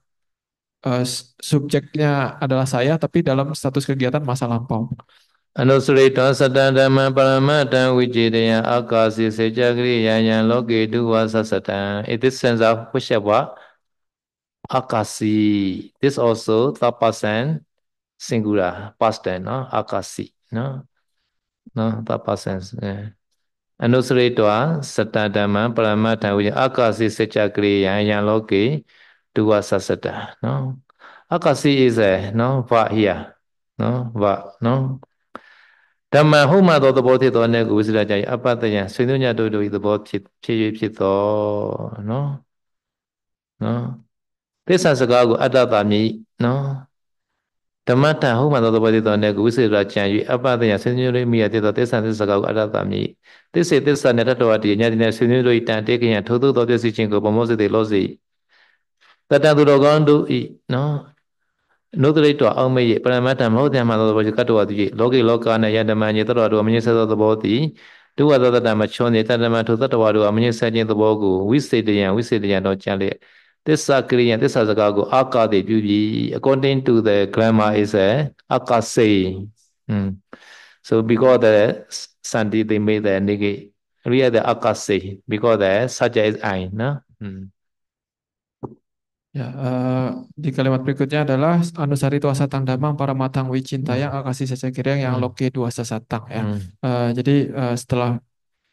eh, subjeknya adalah saya tapi dalam status kegiatan masa lampau. Anu sasatan. It is sense of akasi this also tapasan singular past tense နော် akasi နော်နော် tapasan အနုစရိတောစတတမံပရမထံဝိအာကာစီစัจ क्रिय ယံယံလောကေဒုဝဆစတနော်အာကာစီ is a နော် va here နော် va နော်ဓမ္မဟုတ်မှသောသဘောဖြစ်သောအနေကိုဝိစရာကြ၏အပတယံဆွေညညတို့တို့၏သဘောဖြစ်ဖြစ်၍ဖြစ်သောနော်နော်သစ္စာစကားကိုအတ္တတာမြည်နော်ဓမ္မတဟုတ်မှသောသဘောတိတော်နဲ့ကိုဝိစေရာကြံ၍အပ္ပတယဆင်းရဲရိမိယတိတော်သစ္စာသစ္စာကိုအတ္တတာမြည်သစ္စေသစ္စာနဲ့တတဝတိညာတိနဲ့ဆင်းရဲရိတန်တေကယထိုးသို့သောပြည့်စုံခြင်းကိုဗမောစေတိလောစီတတသူတော်ကောင်းတို့ဤနော်နုဒရိတောအောင်မေယပရမတ္ထမဟုတ်တယ်မှသောသဘောတိကတ္တဝတိလောကိလောကနဲ့ယတမန်ကြီးတတော်တို့အမြင့်သောသဘောတိဒုဝသတ္တမချွန်နေတတမထုတတဝတို့အမြင့်ဆခြင်းသဘောကိုဝိစေတယံဝိစေတယံတော့ကြံလျက် bhubi. according to the grammar is a akase mm. so because the sandhi, they made the negate read the akase because the saja is ain no mm. Ya, uh, di kalimat berikutnya adalah anusari tua tang damang para matang hmm. yang akasi saja kirang yang hmm. loki dua sesatang ya. Hmm. Uh, jadi uh, setelah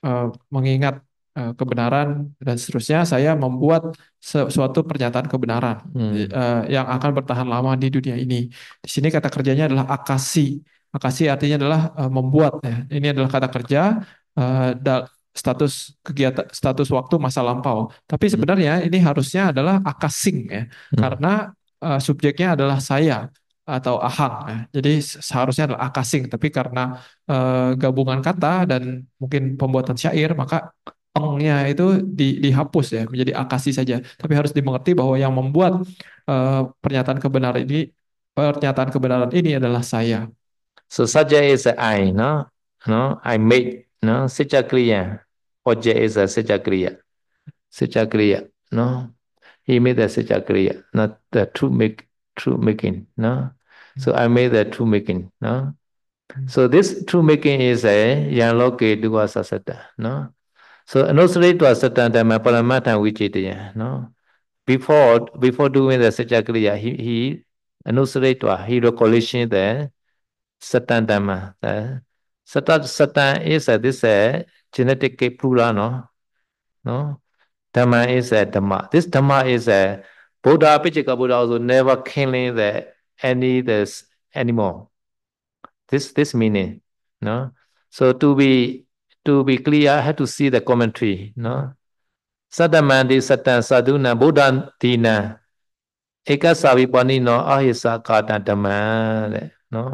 uh, mengingat Eh, kebenaran dan seterusnya saya membuat suatu pernyataan kebenaran hmm. Eh, yang akan bertahan lama di dunia ini. Di sini kata kerjanya adalah akasi. Akasi artinya adalah eh, membuat ya. Ini adalah kata kerja status kegiatan status waktu masa lampau. Tapi hmm. sebenarnya hmm. ini harusnya adalah akasing ya. Hmm. Karena subjeknya adalah saya atau ahang ya. Jadi seharusnya adalah akasing tapi karena gabungan kata dan mungkin pembuatan syair maka pengnya itu di, dihapus ya menjadi akasi saja. Tapi harus dimengerti bahwa yang membuat uh, pernyataan kebenaran ini pernyataan kebenaran ini adalah saya. So saja is I, no, no, I made, no, kriya Oje is a secara kriya no. He made secara kriya not the true make, true making, no. So I made the true making, no. So this true making is a yang loke dua sasada, no. so anusritva satantama paramattha vichitiya no before before doing the sajakriya he he anusritva he recollection the satantama the satan satan is a, this a genetic plural no no dhamma is a dhamma this dhamma is a buddha picca buddha also never killing the any this animal this this meaning no so to be to be clear I had to see the commentary နော်သတ္တမန္တိစတံသတုနံဗုဒ္ဓဒီနံဧကစာဝိပဏိနောအာဟိစာကာတဓမ္မံတဲ့နော်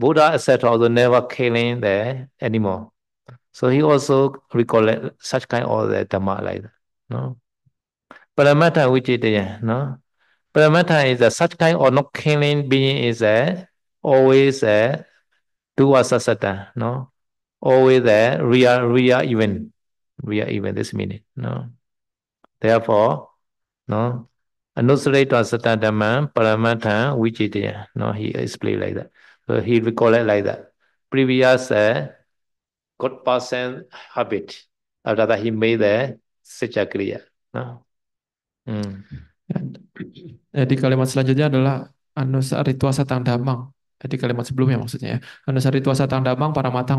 Buddha ascetic also never killing the animal so he also recollect such kind of the dhamma like that နော်ပရမတ္ထဝိจิตယံနော် Paramata is a such kind of not killing being is a always a dual sasata, no? always a real, real event. Real even this minute. No. Therefore, no. Anusureta dhamma Paramatha is, No, he explained like that. So he recall it like that. Previous uh, good person habit. Or rather, he made there such a kriya. No. Hmm. Jadi kalimat selanjutnya adalah anusarita satang damang tadi eh, kalimat sebelumnya maksudnya ya. Anusari tua satang damang, para matang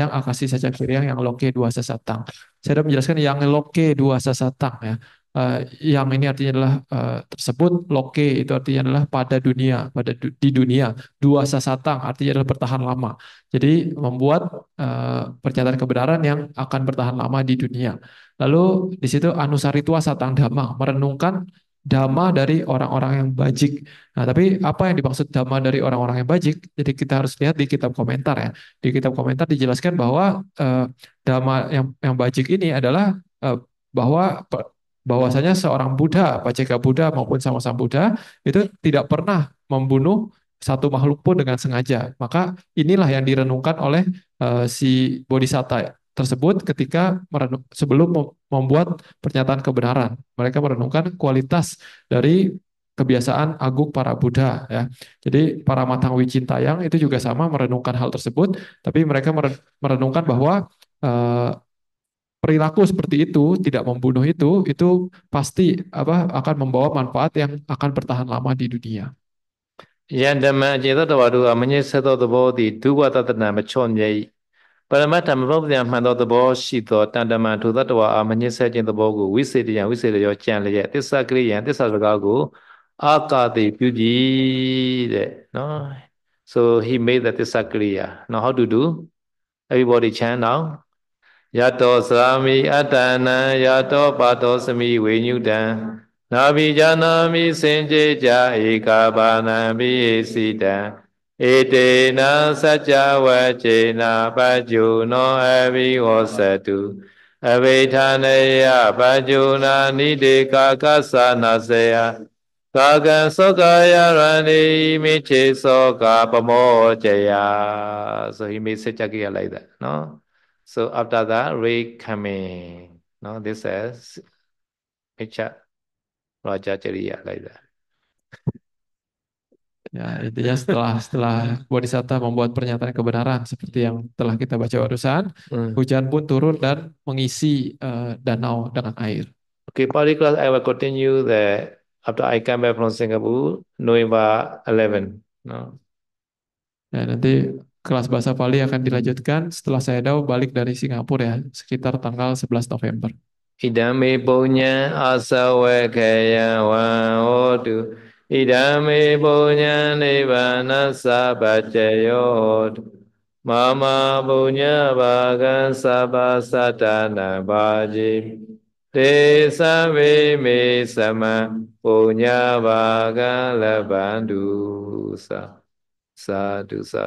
yang akasi saja kiriang, yang loke dua sasatang. Saya sudah menjelaskan yang loke dua sasatang ya. Uh, yang ini artinya adalah uh, tersebut loke itu artinya adalah pada dunia pada du di dunia dua sasatang artinya adalah bertahan lama jadi membuat uh, pernyataan kebenaran yang akan bertahan lama di dunia lalu di situ anusari tua satang damang merenungkan Dama dari orang-orang yang bajik. Nah, tapi hmm. apa yang dimaksud dama dari orang-orang yang bajik? Jadi kita harus lihat di kitab komentar ya. Di kitab komentar dijelaskan bahwa eh, dhamma yang yang bajik ini adalah eh, bahwa bahwasanya seorang Buddha, Pacika Buddha maupun sama-sama Buddha itu tidak pernah membunuh satu makhluk pun dengan sengaja. Maka inilah yang direnungkan oleh uh, si Bodhisatta tersebut ketika merenung, sebelum membuat pernyataan kebenaran. Mereka merenungkan kualitas dari kebiasaan agung para Buddha ya. Jadi para matang wicintayang itu juga sama merenungkan hal tersebut, tapi mereka merenungkan bahwa eh, perilaku seperti itu tidak membunuh itu itu pasti apa akan membawa manfaat yang akan bertahan lama di dunia. ပရမတ္ထမပုပ္ပယမှန်သောသဘောရှိသောတန်တမန်ထိုသတ္တဝါအားမညစ်ဆဲခြင်းသဘောကိုဝိစေတယံဝိစေတယောကြံလျက်တစ္ဆကရိယံတစ္ဆစကားကိုအာကာတိပြုကြည်တဲ့နော် so he made the tissa kriya now how to do everybody chant now ယတောသရာမိအတ္တနံယတောပါတောသမိဝေညုတံနာဘိဇာနာမိစင်ကြေကြဧကဘာနံဘိစီတံဣတေနသัจ java ခြေနာပัจจุနောအဘိဝသတုအဘိဌာနယပัจจุနာနိတေကာကသနာစယကာကံသောကာယရဏိမိခြေသောကာပမောจယ so he made such a kia like that no so after that ray coming no this is picture Raja Chariya like that Ya, intinya setelah setelah Bodhisatta membuat pernyataan kebenaran seperti yang telah kita baca barusan, hmm. hujan pun turun dan mengisi uh, danau dengan air. Okay, Pali class I will continue the after I come back from Singapore, November 11. No. Ya, nanti kelas bahasa Pali akan dilanjutkan setelah saya dau balik dari Singapura ya, sekitar tanggal 11 November. Idame punya asawa kaya wa odu. Idami punya nibbana sabbacayo Mama punya bhagan sabba satana bhaji Te savi me sama punya bhagan labandu sa Sadhu